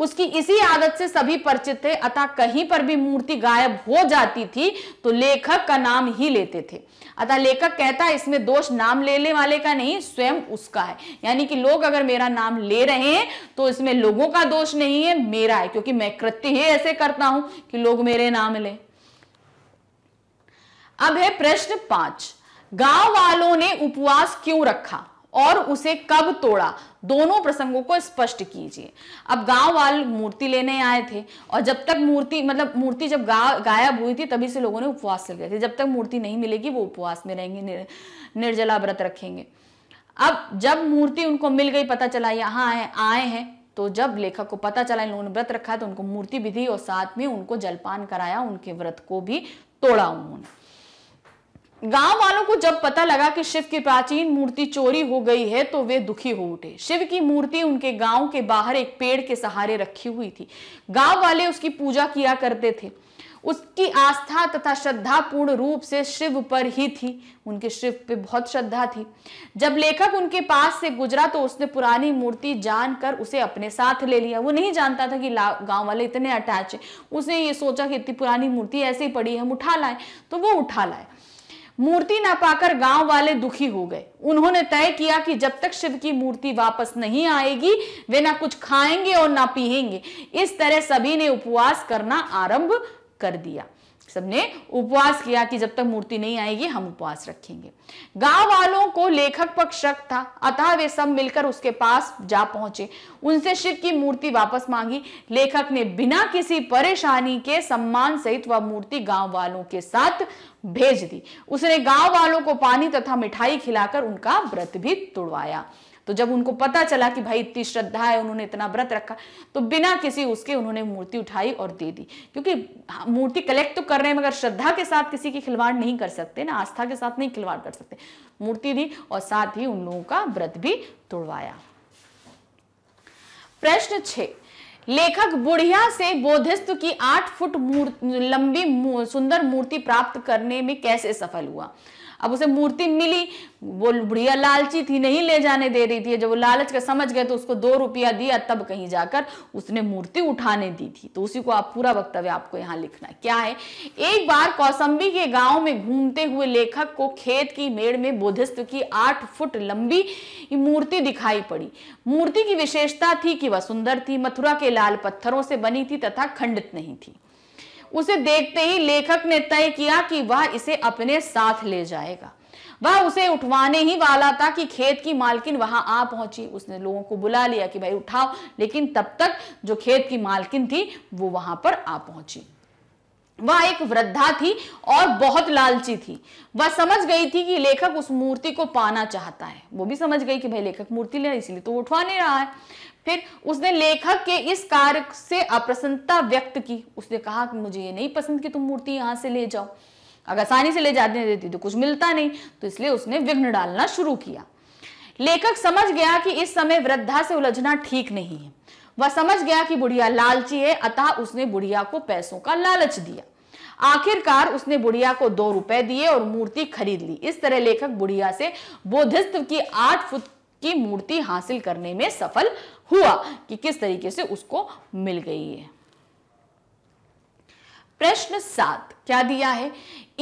उसकी इसी आदत से सभी परिचित थे अतः कहीं पर भी मूर्ति गायब हो जाती थी तो लेखक का नाम ही लेते थे अतः लेखक कहता है इसमें दोष नाम लेने वाले का नहीं स्वयं उसका है यानी कि लोग अगर मेरा नाम ले रहे हैं तो इसमें लोगों का दोष नहीं है मेरा है क्योंकि मैं कृत्य ही ऐसे करता हूं कि लोग मेरे नाम लें अब है प्रश्न पांच गांव वालों ने उपवास क्यों रखा और उसे कब तोड़ा दोनों प्रसंगों को स्पष्ट कीजिए अब गांव वाल मूर्ति लेने आए थे और जब तक मूर्ति मतलब मूर्ति जब गा, गायब हुई थी तभी से लोगों ने उपवास चल गए थे जब तक मूर्ति नहीं मिलेगी वो उपवास में रहेंगे निर, निर्जला व्रत रखेंगे अब जब मूर्ति उनको मिल गई पता चला यहाँ आए आए हैं तो जब लेखक को पता चला इन लोगों ने व्रत रखा है तो उनको मूर्ति विधि और साथ में उनको जलपान कराया उनके व्रत को भी तोड़ा उन्होंने गांव वालों को जब पता लगा कि शिव की प्राचीन मूर्ति चोरी हो गई है तो वे दुखी हो उठे शिव की मूर्ति उनके गांव के बाहर एक पेड़ के सहारे रखी हुई थी गांव वाले उसकी पूजा किया करते थे उसकी आस्था तथा श्रद्धा पूर्ण रूप से शिव पर ही थी उनके शिव पे बहुत श्रद्धा थी जब लेखक उनके पास से गुजरा तो उसने पुरानी मूर्ति जानकर उसे अपने साथ ले लिया वो नहीं जानता था कि गांव वाले इतने अटैच है उसने ये सोचा कि इतनी पुरानी मूर्ति ऐसी पड़ी पड़ी हम उठा लाए तो वो उठा लाए मूर्ति ना पाकर गांव वाले दुखी हो गए उन्होंने तय किया कि जब तक शिव की मूर्ति वापस नहीं आएगी वे ना कुछ खाएंगे और ना पिएंगे इस तरह सभी ने उपवास करना आरंभ कर दिया सबने उपवास किया कि जब तक मूर्ति नहीं आएगी हम उपवास रखेंगे गांव वालों को लेखक पक्ष शक था अतः वे सब मिलकर उसके पास जा पहुंचे उनसे शिव की मूर्ति वापस मांगी लेखक ने बिना किसी परेशानी के सम्मान सहित वह मूर्ति गांव वालों के साथ भेज दी उसने गांव वालों को पानी तथा मिठाई खिलाकर उनका व्रत भी तोड़वाया तो जब उनको पता चला कि भाई इतनी श्रद्धा है उन्होंने इतना व्रत रखा तो बिना किसी उसके उन्होंने मूर्ति उठाई और दे दी क्योंकि हाँ, मूर्ति कलेक्ट तो कर रहे हैं मगर श्रद्धा के साथ किसी की खिलवाड़ नहीं कर सकते ना आस्था के साथ नहीं खिलवाड़ कर सकते मूर्ति दी और साथ ही उन लोगों का व्रत भी तोड़वाया प्रश्न छे लेखक बुढ़िया से बोधिस्त की आठ फुट मूर्त, लंबी मूर, सुंदर मूर्ति प्राप्त करने में कैसे सफल हुआ अब उसे मूर्ति मिली वो बुढ़िया लालची थी नहीं ले जाने दे रही थी जब वो लालच का समझ गए तो उसको दो रुपया दिया तब कहीं जाकर उसने मूर्ति उठाने दी थी तो उसी को आप पूरा वक्तव्य आपको यहाँ लिखना क्या है एक बार कौसम्बी के गांव में घूमते हुए लेखक को खेत की मेड़ में बोधिस्व की आठ फुट लंबी मूर्ति दिखाई पड़ी मूर्ति की विशेषता थी कि वह सुंदर थी मथुरा के लाल पत्थरों से बनी थी तथा खंडित नहीं थी उसे देखते ही लेखक ने तय किया कि वह इसे अपने साथ ले जाएगा वह उसे उठवाने ही वाला था कि खेत की मालकिन वहां आ पहुंची उसने लोगों को बुला लिया कि भाई उठाओ लेकिन तब तक जो खेत की मालकिन थी वो वहां पर आ पहुंची वह एक वृद्धा थी और बहुत लालची थी वह समझ गई थी कि लेखक उस मूर्ति को पाना चाहता है वो भी समझ गई कि भाई लेखक मूर्ति ले इसलिए इसीलिए तो उठवा नहीं रहा है फिर उसने लेखक के इस कार्य से अप्रसन्नता व्यक्त की उसने कहा कि मुझे ये नहीं पसंद कि तुम मूर्ति यहां से ले जाओ अगर आसानी से ले जाने देती तो कुछ मिलता नहीं तो इसलिए उसने विघ्न डालना शुरू किया लेखक समझ गया कि इस समय वृद्धा से उलझना ठीक नहीं है वह समझ गया कि बुढ़िया लालची है अतः उसने बुढ़िया को पैसों का लालच दिया आखिरकार उसने बुढ़िया को दो रुपए दिए और मूर्ति खरीद ली इस तरह लेखक बुढ़िया से बोधिस्त की आठ फुट की मूर्ति हासिल करने में सफल हुआ कि किस तरीके से उसको मिल गई है प्रश्न सात क्या दिया है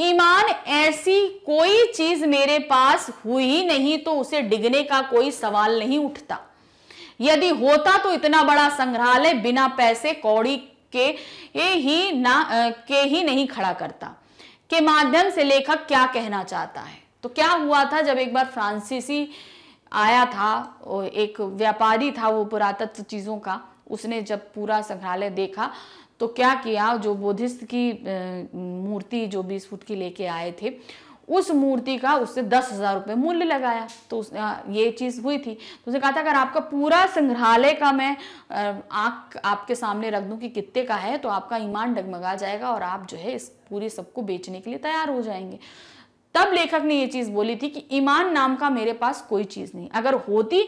ईमान ऐसी कोई चीज मेरे पास हुई नहीं तो उसे डिगने का कोई सवाल नहीं उठता यदि होता तो इतना बड़ा संग्रहालय बिना पैसे कौड़ी के ही ना के ही नहीं खड़ा करता के माध्यम से लेखक क्या कहना चाहता है तो क्या हुआ था जब एक बार फ्रांसीसी आया था एक व्यापारी था वो पुरातत्व चीज़ों का उसने जब पूरा संग्रहालय देखा तो क्या किया जो बोधिस्त की मूर्ति जो बीस फुट की लेके आए थे उस मूर्ति का उससे दस हजार रुपये मूल्य लगाया तो उसने ये चीज़ हुई थी तो उसने कहा था अगर आपका पूरा संग्रहालय का मैं आँख आपके सामने रख दूँ कि कितने का है तो आपका ईमान डगमगा जाएगा और आप जो है इस पूरी सबको बेचने के लिए तैयार हो जाएंगे तब लेखक ने ये चीज बोली थी कि ईमान नाम का मेरे पास कोई चीज नहीं अगर होती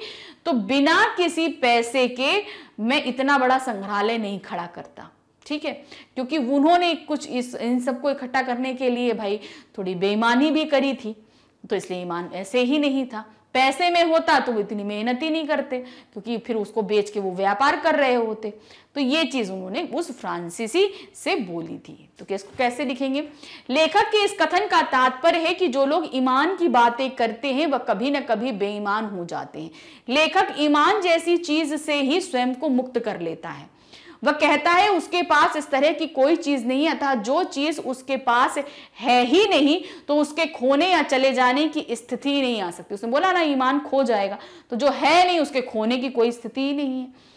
तो बिना किसी पैसे के मैं इतना बड़ा संग्रहालय नहीं खड़ा करता ठीक है क्योंकि उन्होंने कुछ इस इन सबको इकट्ठा करने के लिए भाई थोड़ी बेईमानी भी करी थी तो इसलिए ईमान ऐसे ही नहीं था पैसे में होता तो वो इतनी मेहनत ही नहीं करते क्योंकि फिर उसको बेच के वो व्यापार कर रहे होते तो ये चीज़ उन्होंने उस फ्रांसीसी से बोली थी तो इसको कैसे लिखेंगे लेखक के इस कथन का तात्पर्य है कि जो लोग ईमान की बातें करते हैं वह कभी ना कभी बेईमान हो जाते हैं लेखक ईमान जैसी चीज से ही स्वयं को मुक्त कर लेता है वह कहता है उसके पास इस तरह की कोई चीज नहीं अतः जो चीज उसके पास है ही नहीं तो उसके खोने या चले जाने की स्थिति नहीं आ सकती उसने बोला ना ईमान खो जाएगा तो जो है नहीं उसके खोने की कोई स्थिति ही नहीं है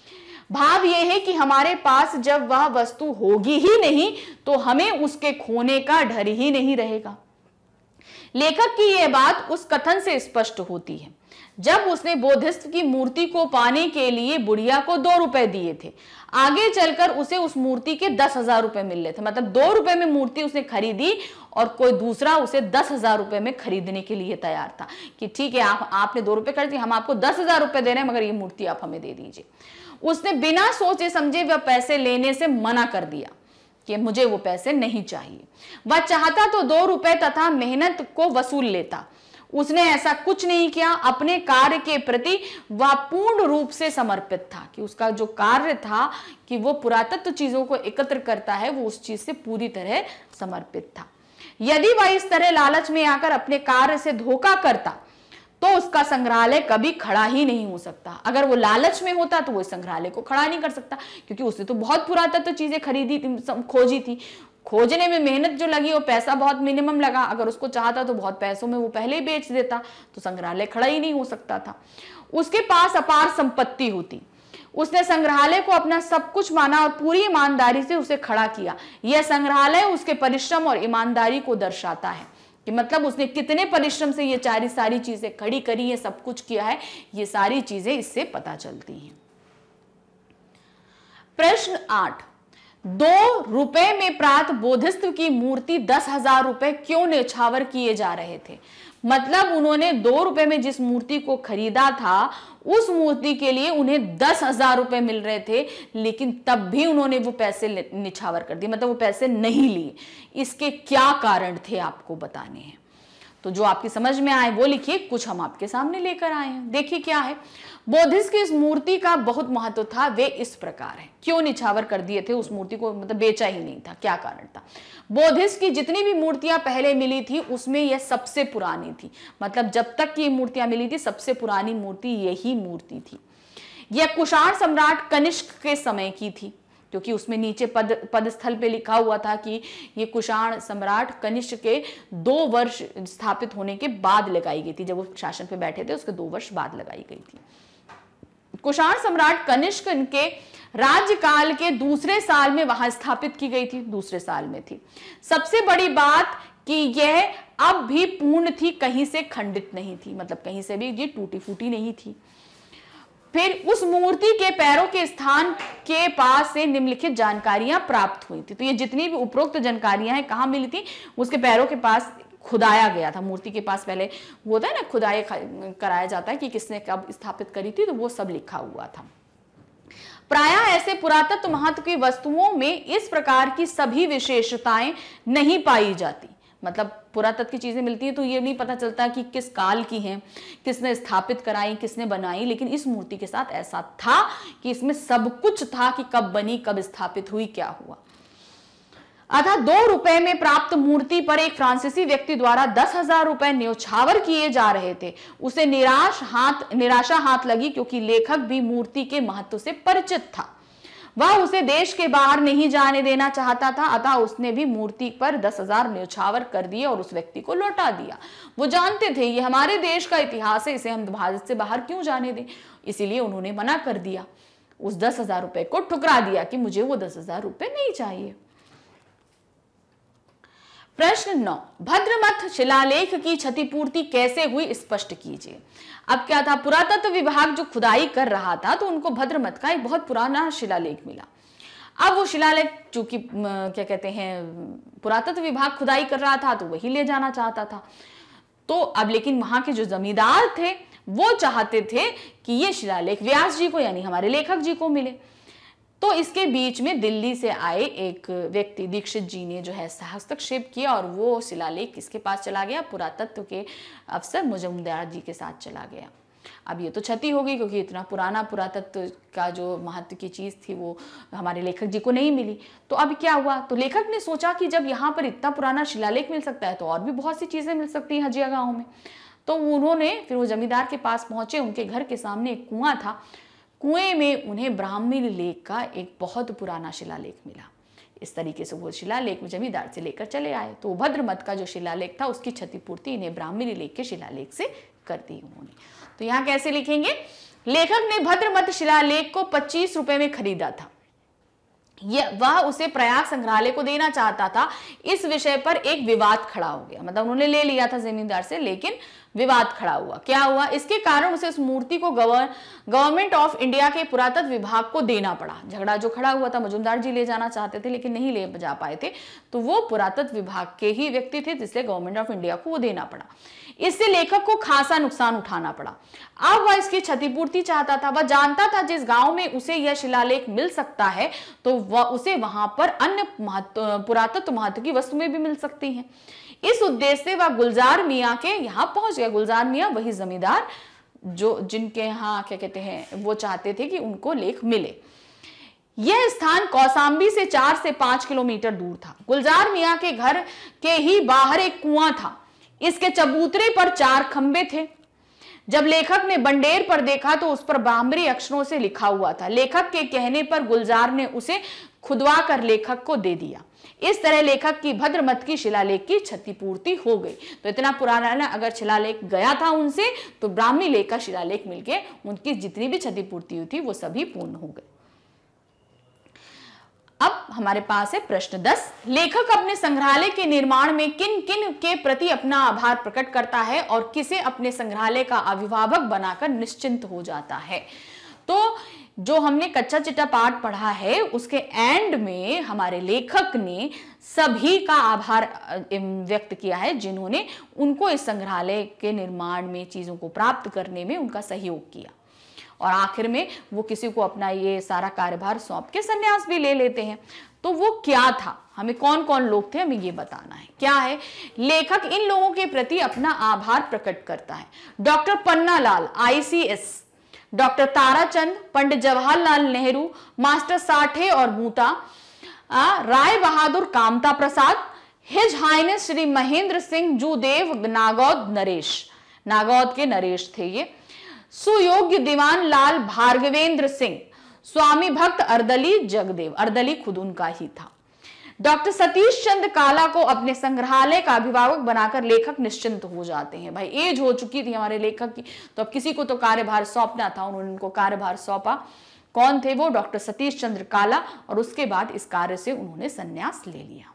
भाव यह है कि हमारे पास जब वह वस्तु होगी ही नहीं तो हमें उसके खोने का डर ही नहीं रहेगा लेखक की यह बात उस कथन से स्पष्ट होती है जब उसने बोधिस्त की मूर्ति को पाने के लिए बुढ़िया को दो रुपए दिए थे आगे चलकर उसे उस मूर्ति के दस हजार रुपए मिल रहे थे मतलब दो रुपए में मूर्ति उसने खरीदी और कोई दूसरा उसे दस हजार रुपए में खरीदने के लिए तैयार था कि ठीक है आप आपने दो रुपए खरीदी हम आपको दस हजार रुपए दे रहे हैं मगर ये मूर्ति आप हमें दे दीजिए उसने बिना सोचे समझे वह पैसे लेने से मना कर दिया कि मुझे वो पैसे नहीं चाहिए वह चाहता तो दो रुपए तथा मेहनत को वसूल लेता उसने ऐसा कुछ नहीं किया अपने कार्य के प्रति वह पूर्ण रूप से समर्पित था कि उसका जो कार्य था कि वो पुरातत्व चीजों को एकत्र करता है वो उस चीज से पूरी तरह समर्पित था यदि वह इस तरह लालच में आकर अपने कार्य से धोखा करता तो उसका संग्रहालय कभी खड़ा ही नहीं हो सकता अगर वो लालच में होता तो वो संग्रहालय को खड़ा नहीं कर सकता क्योंकि उसने तो बहुत पुरातत्व चीजें खरीदी थी खोजी थी खोजने में मेहनत जो लगी वो पैसा बहुत मिनिमम लगा अगर उसको चाहता तो बहुत पैसों में वो पहले ही बेच देता तो संग्रहालय खड़ा ही नहीं हो सकता था उसके पास अपार संपत्ति होती उसने संग्रहालय को अपना सब कुछ माना और पूरी ईमानदारी से उसे खड़ा किया यह संग्रहालय उसके परिश्रम और ईमानदारी को दर्शाता है कि मतलब उसने कितने परिश्रम से ये चारी सारी चीजें खड़ी करी है सब कुछ किया है ये सारी चीजें इससे पता चलती हैं प्रश्न आठ दो रुपए में प्राप्त बोधिस्व की मूर्ति दस हजार रुपए क्यों निछावर किए जा रहे थे मतलब उन्होंने दो रुपए में जिस मूर्ति को खरीदा था उस मूर्ति के लिए उन्हें दस हजार रुपए मिल रहे थे लेकिन तब भी उन्होंने वो पैसे निछावर कर दिए मतलब वो पैसे नहीं लिए इसके क्या कारण थे आपको बताने हैं तो जो आपकी समझ में आए वो लिखिए कुछ हम आपके सामने लेकर आए हैं देखिए क्या है बोधिस की इस मूर्ति का बहुत महत्व था वे इस प्रकार है क्यों निछावर कर दिए थे उस मूर्ति को मतलब बेचा ही नहीं था क्या कारण था बोधिस की जितनी भी मूर्तियां पहले मिली थी उसमें यह सबसे पुरानी थी मतलब जब तक की मूर्तियां मिली थी सबसे पुरानी मूर्ति यही मूर्ति थी यह कुषाण सम्राट कनिष्क के समय की थी क्योंकि उसमें नीचे पद पदस्थल पे लिखा हुआ था कि ये कुषाण सम्राट कनिष्क के दो वर्ष स्थापित होने के बाद लगाई गई थी जब वो शासन पे बैठे थे उसके दो वर्ष बाद लगाई गई थी कुषाण सम्राट कनिष्क के राज्यकाल के दूसरे साल में वहां स्थापित की गई थी दूसरे साल में थी सबसे बड़ी बात कि यह अब भी पूर्ण थी कहीं से खंडित नहीं थी मतलब कहीं से भी ये टूटी फूटी नहीं थी फिर उस मूर्ति के पैरों के स्थान के पास से निम्नलिखित जानकारियां प्राप्त हुई थी तो ये जितनी भी उपरोक्त जानकारियां हैं कहाँ मिली थी उसके पैरों के पास खुदाया गया था मूर्ति के पास पहले होता है ना खुदाई कराया जाता है कि किसने कब स्थापित करी थी तो वो सब लिखा हुआ था प्राय ऐसे पुरातत्व महत्व की वस्तुओं में इस प्रकार की सभी विशेषताएं नहीं पाई जाती मतलब पुरातत्व की चीज़ें मिलती हैं तो ये नहीं पता चलता कि किस काल की हैं किसने स्थापित कराई किसने बनाई लेकिन इस मूर्ति के साथ ऐसा था कि इसमें सब कुछ था कि कब बनी कब स्थापित हुई क्या हुआ अथा दो रुपए में प्राप्त मूर्ति पर एक फ्रांसीसी व्यक्ति द्वारा दस हजार रुपए न्योछावर किए जा रहे थे उसे निराश हाथ निराशा हाथ लगी क्योंकि लेखक भी मूर्ति के महत्व से परिचित था वह उसे देश के बाहर नहीं जाने देना चाहता था अतः उसने भी मूर्ति पर दस हजार न्यौछावर कर दिए और उस व्यक्ति को लौटा दिया वो जानते थे ये हमारे देश का इतिहास है इसे हम भारत से बाहर क्यों जाने दें इसीलिए उन्होंने मना कर दिया उस दस हजार रुपए को ठुकरा दिया कि मुझे वो दस हजार रुपए नहीं चाहिए प्रश्न नौ भद्रमथ शिलालेख की क्षतिपूर्ति कैसे हुई स्पष्ट कीजिए अब क्या था पुरातत्व विभाग जो खुदाई कर रहा था तो उनको भद्रमत का एक बहुत पुराना शिलालेख मिला अब वो शिलालेख चूंकि क्या कहते हैं पुरातत्व विभाग खुदाई कर रहा था तो वही ले जाना चाहता था तो अब लेकिन वहां के जो जमींदार थे वो चाहते थे कि ये शिलालेख व्यास जी को यानी हमारे लेखक जी को मिले तो इसके बीच में दिल्ली से आए एक व्यक्ति दीक्षित जी ने जो है हस्तक्षेप किया और वो शिलालेख किसके पास चला गया पुरातत्व के अफसर मुजमदार जी के साथ चला गया अब ये तो क्षति होगी क्योंकि इतना पुराना पुरातत्व का जो महत्व की चीज़ थी वो हमारे लेखक जी को नहीं मिली तो अब क्या हुआ तो लेखक ने सोचा कि जब यहाँ पर इतना पुराना शिलालेख मिल सकता है तो और भी बहुत सी चीज़ें मिल सकती हैं हजिया गाँव में तो उन्होंने फिर वो जमींदार के पास पहुंचे उनके घर के सामने एक कुआं था कुएं में उन्हें ब्राह्मी लेख का एक बहुत पुराना शिलालेख मिला इस तरीके से वो शिलालेख जमींदार से लेकर चले आए तो भद्र मत का जो शिलालेख था उसकी क्षतिपूर्ति इन्हें ब्राह्मी लेख के शिलालेख से कर दी उन्होंने तो यहाँ कैसे लिखेंगे लेखक ने भद्रमत शिलालेख को पच्चीस रुपए में खरीदा था वह उसे प्रयाग संग्रहालय को देना चाहता था इस विषय पर एक विवाद खड़ा हो गया मतलब उन्होंने ले लिया था जमींदार से लेकिन विवाद खड़ा हुआ क्या हुआ इसके कारण उसे इस मूर्ति को गवर्नमेंट ऑफ इंडिया के पुरातत्व विभाग को देना पड़ा झगड़ा जो खड़ा हुआ था मजुमदार जी ले जाना चाहते थे लेकिन नहीं ले जा पाए थे तो वो पुरातत्व विभाग के ही व्यक्ति थे जिसे गवर्नमेंट ऑफ इंडिया को वो देना पड़ा इससे लेखक को खासा नुकसान उठाना पड़ा अब वह इसकी क्षतिपूर्ति चाहता था वह जानता था जिस गांव में उसे यह शिलालेख मिल सकता है तो वह उसे वहां पर अन्य महत्व पुरातत्व महत्व की वस्तु में भी मिल सकती है इस उद्देश्य से वह गुलजार मिया के यहाँ पहुंच गया गुलजार मियाँ वही जमींदार जो जिनके यहाँ क्या कहते हैं वो चाहते थे कि उनको लेख मिले यह स्थान कौसाम्बी से चार से पांच किलोमीटर दूर था गुलजार मियाँ के घर के ही बाहर एक कुआं था इसके चबूतरे पर चार खंबे थे जब लेखक ने बंडेर पर देखा तो उस पर बामरी अक्षरों से लिखा हुआ था लेखक के कहने पर गुलजार ने उसे खुदवा कर लेखक को दे दिया इस तरह लेखक की भद्रमत की शिलालेख की क्षतिपूर्ति हो गई तो इतना पुराना अगर शिलालेख गया था उनसे तो ब्राह्मी लेख का शिलालेख मिलके उनकी जितनी भी क्षतिपूर्ति हुई थी वो सभी पूर्ण हो गई अब हमारे पास है प्रश्न दस लेखक अपने संग्रहालय के निर्माण में किन किन के प्रति अपना आभार प्रकट करता है और किसे अपने संग्रहालय का अभिभावक बनाकर निश्चिंत हो जाता है तो जो हमने कच्चा चिट्टा पाठ पढ़ा है उसके एंड में हमारे लेखक ने सभी का आभार व्यक्त किया है जिन्होंने उनको इस संग्रहालय के निर्माण में चीज़ों को प्राप्त करने में उनका सहयोग किया और आखिर में वो किसी को अपना ये सारा कार्यभार सौंप के संन्यास भी ले लेते हैं तो वो क्या था हमें कौन कौन लोग थे हमें ये बताना है क्या है लेखक इन लोगों के प्रति अपना आभार प्रकट करता है doctor Panna Lal ICS doctor Tarachand Pandit Jawaharlal Nehru master Sathe और मूता राय बहादुर कामता प्रसाद हिज हाइनेस श्री महेंद्र सिंह जूदेव नागौद नरेश नागौद के नरेश थे ये सुयोग्य दीवान लाल भार्गवेंद्र सिंह स्वामी भक्त अर्दली जगदेव अर्दली खुद उनका ही था डॉक्टर सतीश चंद काला को अपने संग्रहालय का अभिभावक बनाकर लेखक निश्चिंत हो जाते हैं भाई एज हो चुकी थी हमारे लेखक की तो अब किसी को तो कार्यभार सौंपना था उन्होंने उनको कार्यभार सौंपा कौन थे वो डॉक्टर सतीश चंद्र काला और उसके बाद इस कार्य से उन्होंने संन्यास ले लिया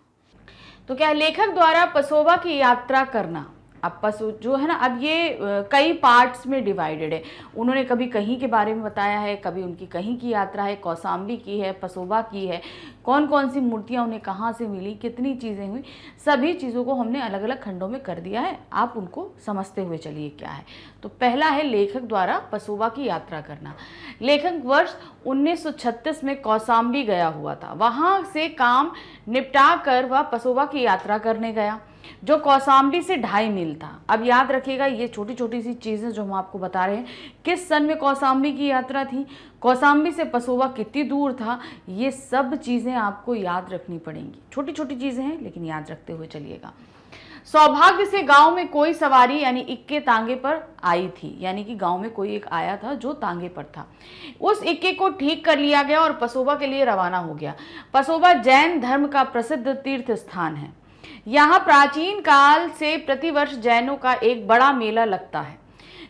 तो क्या लेखक द्वारा पसोबा की यात्रा करना अब पशु जो है ना अब ये कई पार्ट्स में डिवाइडेड है उन्होंने कभी कहीं के बारे में बताया है कभी उनकी कहीं की यात्रा है कौसाम्बी की है पसोबा की है कौन कौन सी मूर्तियाँ उन्हें कहाँ से मिली कितनी चीज़ें हुई सभी चीज़ों को हमने अलग अलग खंडों में कर दिया है आप उनको समझते हुए चलिए क्या है तो पहला है लेखक द्वारा पसोबा की यात्रा करना लेखक वर्ष उन्नीस में कौसाम्बी गया हुआ था वहाँ से काम निपटा कर वह पसोबा की यात्रा करने गया जो कौसाम्बी से ढाई मील था अब याद रखिएगा ये छोटी छोटी सी चीज़ें जो हम आपको बता रहे हैं किस सन में कौसाम्बी की यात्रा थी कौसाम्बी से पसोवा कितनी दूर था ये सब चीज़ें आपको याद रखनी पड़ेंगी छोटी छोटी चीज़ें हैं लेकिन याद रखते हुए चलिएगा सौभाग्य से गांव में कोई सवारी यानी इक्के तांगे पर आई थी यानी कि गांव में कोई एक आया था जो तांगे पर था उस इक्के को ठीक कर लिया गया और पसोबा के लिए रवाना हो गया पसोबा जैन धर्म का प्रसिद्ध तीर्थ स्थान है यहाँ प्राचीन काल से प्रतिवर्ष जैनों का एक बड़ा मेला लगता है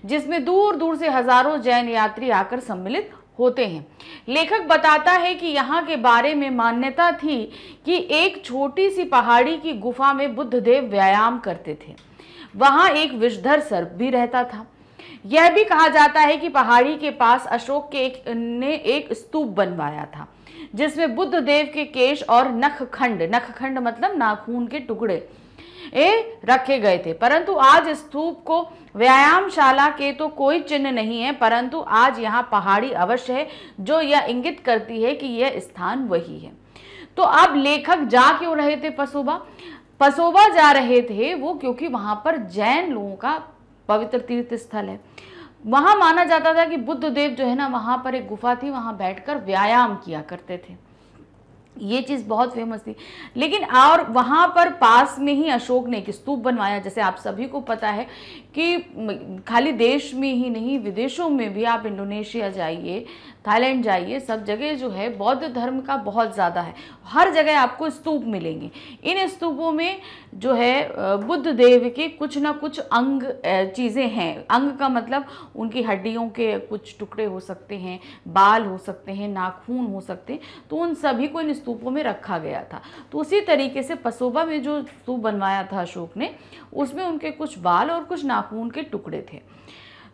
जिसमें दूर दूर से हजारों जैन यात्री आकर सम्मिलित होते हैं लेखक बताता है कि यहाँ के बारे में मान्यता थी कि एक छोटी सी पहाड़ी की गुफा में बुद्ध देव व्यायाम करते थे वहाँ एक विषधर सर्प भी रहता था यह भी कहा जाता है कि पहाड़ी के पास अशोक के एक ने एक स्तूप बनवाया था जिसमें बुद्ध देव के केश और नखखंड नखखंड मतलब नाखून के टुकड़े ए रखे गए थे परंतु आज स्तूप को व्यायामशाला के तो कोई चिन्ह नहीं है परंतु आज यहाँ पहाड़ी अवश्य है जो यह इंगित करती है कि यह स्थान वही है तो अब लेखक जा क्यों रहे थे पसोबा पसोबा जा रहे थे वो क्योंकि वहाँ पर जैन लोगों का पवित्र तीर्थ स्थल है वहाँ माना जाता था कि बुद्ध देव जो है ना वहाँ पर एक गुफा थी वहाँ बैठकर व्यायाम किया करते थे ये चीज़ बहुत फेमस थी लेकिन और वहाँ पर पास में ही अशोक ने एक स्तूप बनवाया जैसे आप सभी को पता है कि खाली देश में ही नहीं विदेशों में भी आप इंडोनेशिया जाइए थाईलैंड जाइए सब जगह जो है बौद्ध धर्म का बहुत ज़्यादा है हर जगह आपको स्तूप मिलेंगे इन स्तूपों में जो है बुद्ध देव के कुछ ना कुछ अंग चीज़ें हैं अंग का मतलब उनकी हड्डियों के कुछ टुकड़े हो सकते हैं बाल हो सकते हैं नाखून हो सकते हैं तो उन सभी को इन स्तूपों में रखा गया था तो उसी तरीके से पसोबा में जो स्तूप बनवाया था अशोक ने उसमें उनके कुछ बाल और कुछ नाखून के टुकड़े थे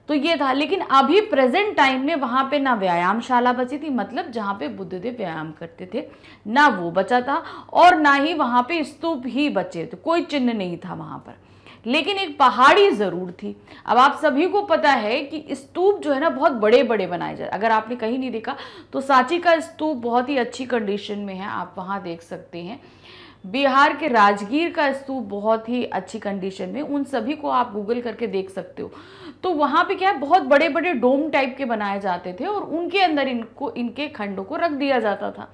तो ये था लेकिन अभी प्रेजेंट टाइम में वहाँ पे ना व्यायामशाला बची थी मतलब जहाँ पे बुद्धदेव व्यायाम करते थे ना वो बचा था और ना ही वहाँ पे स्तूप ही बचे थे कोई चिन्ह नहीं था वहाँ पर लेकिन एक पहाड़ी ज़रूर थी अब आप सभी को पता है कि स्तूप जो है ना बहुत बड़े बड़े बनाए जाते अगर आपने कहीं नहीं देखा तो सांची का स्तूप बहुत ही अच्छी कंडीशन में है आप वहाँ देख सकते हैं बिहार के राजगीर का स्तूप बहुत ही अच्छी कंडीशन में उन सभी को आप गूगल करके देख सकते हो तो वहाँ पे क्या है बहुत बड़े बड़े डोम टाइप के बनाए जाते थे और उनके अंदर इनको इनके खंडों को रख दिया जाता था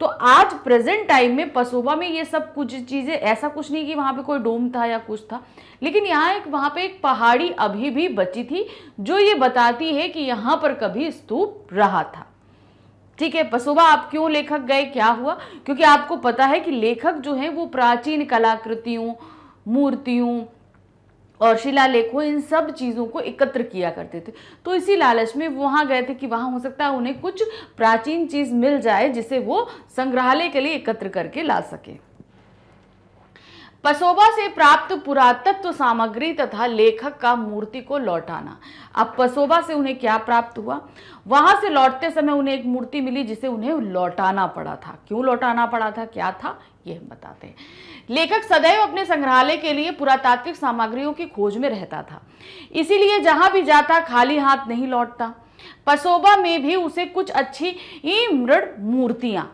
तो आज प्रेजेंट टाइम में पसोबा में ये सब कुछ चीज़ें ऐसा कुछ नहीं कि वहाँ पे कोई डोम था या कुछ था लेकिन यहाँ एक वहाँ पे एक पहाड़ी अभी भी बची थी जो ये बताती है कि यहाँ पर कभी स्तूप रहा था ठीक है पसोबा आप क्यों लेखक गए क्या हुआ क्योंकि आपको पता है कि लेखक जो है वो प्राचीन कलाकृतियों मूर्तियों और शिलालेखों इन सब चीज़ों को एकत्र किया करते थे तो इसी लालच में वहाँ गए थे कि वहाँ हो सकता है उन्हें कुछ प्राचीन चीज़ मिल जाए जिसे वो संग्रहालय के लिए एकत्र करके ला सके पसोबा से प्राप्त पुरातत्व सामग्री तथा लेखक का मूर्ति को लौटाना अब पसोबा से उन्हें क्या प्राप्त हुआ वहां से लौटते समय उन्हें एक मूर्ति मिली जिसे उन्हें लौटाना पड़ा था क्यों लौटाना पड़ा था क्या था ये हम बताते हैं लेखक सदैव अपने संग्रहालय के लिए पुरातात्विक सामग्रियों की खोज में रहता था इसीलिए जहां भी जाता खाली हाथ नहीं लौटता पसोबा में भी उसे कुछ अच्छी मृण मूर्तियां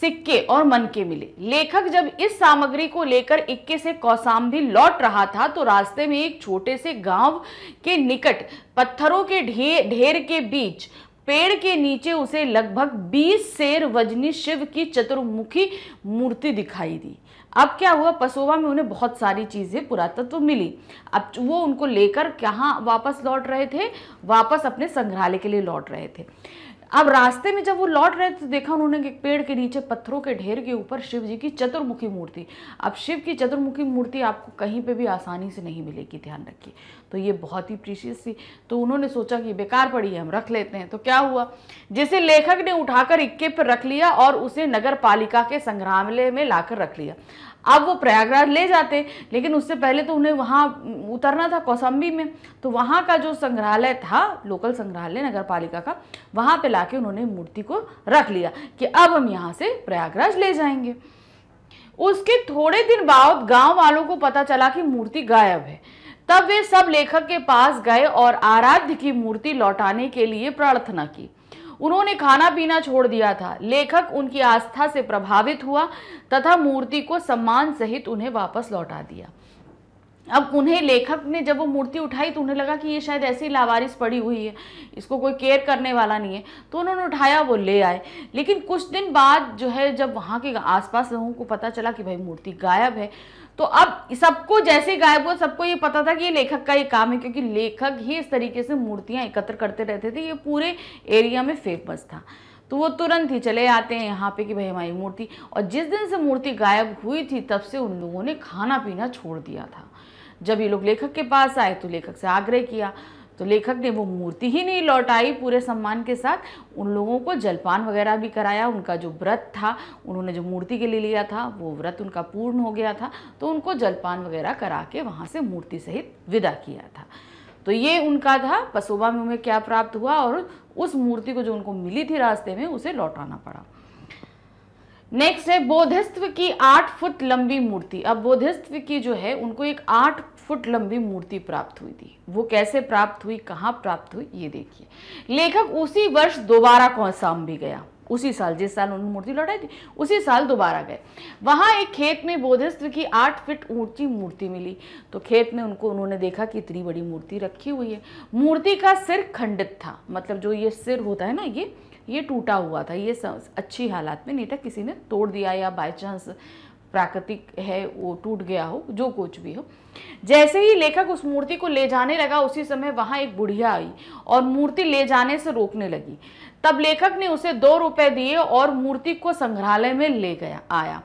सिक्के और मनके मिले लेखक जब इस सामग्री को लेकर इक्के से कौसाम्बी लौट रहा था तो रास्ते में एक छोटे से गांव के निकट पत्थरों के ढेर के बीच पेड़ के नीचे उसे लगभग 20 शेर वजनी शिव की चतुर्मुखी मूर्ति दिखाई दी अब क्या हुआ पसोवा में उन्हें बहुत सारी चीज़ें पुरातत्व मिली अब वो उनको लेकर कहाँ वापस लौट रहे थे वापस अपने संग्रहालय के लिए लौट रहे थे अब रास्ते में जब वो लौट रहे थे तो देखा उन्होंने एक पेड़ के नीचे पत्थरों के ढेर के ऊपर शिव जी की चतुर्मुखी मूर्ति अब शिव की चतुर्मुखी मूर्ति आपको कहीं पे भी आसानी से नहीं मिलेगी ध्यान रखिए तो ये बहुत ही प्रीशियस थी तो उन्होंने सोचा कि बेकार पड़ी है हम रख लेते हैं तो क्या हुआ जिसे लेखक ने उठाकर इक्के पर रख लिया और उसे नगर पालिका के संग्रहालय में लाकर रख लिया अब वो प्रयागराज ले जाते लेकिन उससे पहले तो उन्हें वहाँ उतरना था कौसम्बी में तो वहाँ का जो संग्रहालय था लोकल संग्रहालय नगर पालिका का वहाँ पे लाके उन्होंने मूर्ति को रख लिया कि अब हम यहाँ से प्रयागराज ले जाएंगे उसके थोड़े दिन बाद गांव वालों को पता चला कि मूर्ति गायब है तब वे सब लेखक के पास गए और आराध्य की मूर्ति लौटाने के लिए प्रार्थना की उन्होंने खाना पीना छोड़ दिया था लेखक उनकी आस्था से प्रभावित हुआ तथा मूर्ति को सम्मान सहित उन्हें वापस लौटा दिया अब उन्हें लेखक ने जब वो मूर्ति उठाई तो उन्हें लगा कि ये शायद ऐसी लावारिस पड़ी हुई है इसको कोई केयर करने वाला नहीं है तो उन्होंने उठाया वो ले आए लेकिन कुछ दिन बाद जो है जब वहाँ के आसपास लोगों को पता चला कि भाई मूर्ति गायब है तो अब सबको जैसे गायब हुआ सबको ये पता था कि ये लेखक का ये काम है क्योंकि लेखक ही इस तरीके से मूर्तियाँ एकत्र करते रहते थे ये पूरे एरिया में फेमस था तो वो तुरंत ही चले आते हैं यहाँ पे कि भाई हमारी मूर्ति और जिस दिन से मूर्ति गायब हुई थी तब से उन लोगों ने खाना पीना छोड़ दिया था जब ये लोग लेखक के पास आए तो लेखक से आग्रह किया तो लेखक ने वो मूर्ति ही नहीं लौटाई पूरे सम्मान के साथ उन लोगों को जलपान वगैरह भी कराया उनका जो व्रत था उन्होंने जो मूर्ति के लिए लिया था वो व्रत उनका पूर्ण हो गया था तो उनको जलपान वगैरह करा के वहाँ से मूर्ति सहित विदा किया था तो ये उनका था पसोबा में उन्हें क्या प्राप्त हुआ और उस मूर्ति को जो उनको मिली थी रास्ते में उसे लौटाना पड़ा नेक्स्ट है बोधिस्त्व की आठ फुट लंबी मूर्ति अब बोधिस्त्व की जो है उनको एक आठ फुट लंबी मूर्ति प्राप्त हुई थी वो कैसे प्राप्त हुई कहाँ प्राप्त हुई ये देखिए लेखक उसी वर्ष दोबारा कौसाम भी गया उसी साल जिस साल उन्होंने मूर्ति लौटाई थी उसी साल दोबारा गए वहाँ एक खेत में बोधिस्त्व की आठ फिट ऊंची मूर्ति मिली तो खेत में उनको उन्होंने देखा कि इतनी बड़ी मूर्ति रखी हुई है मूर्ति का सिर खंडित था मतलब जो ये सिर होता है ना ये ये टूटा हुआ था ये अच्छी हालात में नहीं था तो किसी ने तोड़ दिया या बाई चांस प्राकृतिक है वो टूट गया हो जो कुछ भी हो जैसे ही लेखक उस मूर्ति को ले जाने लगा उसी समय वहाँ एक बुढ़िया आई और मूर्ति ले जाने से रोकने लगी तब लेखक ने उसे दो रुपए दिए और मूर्ति को संग्रहालय में ले गया आया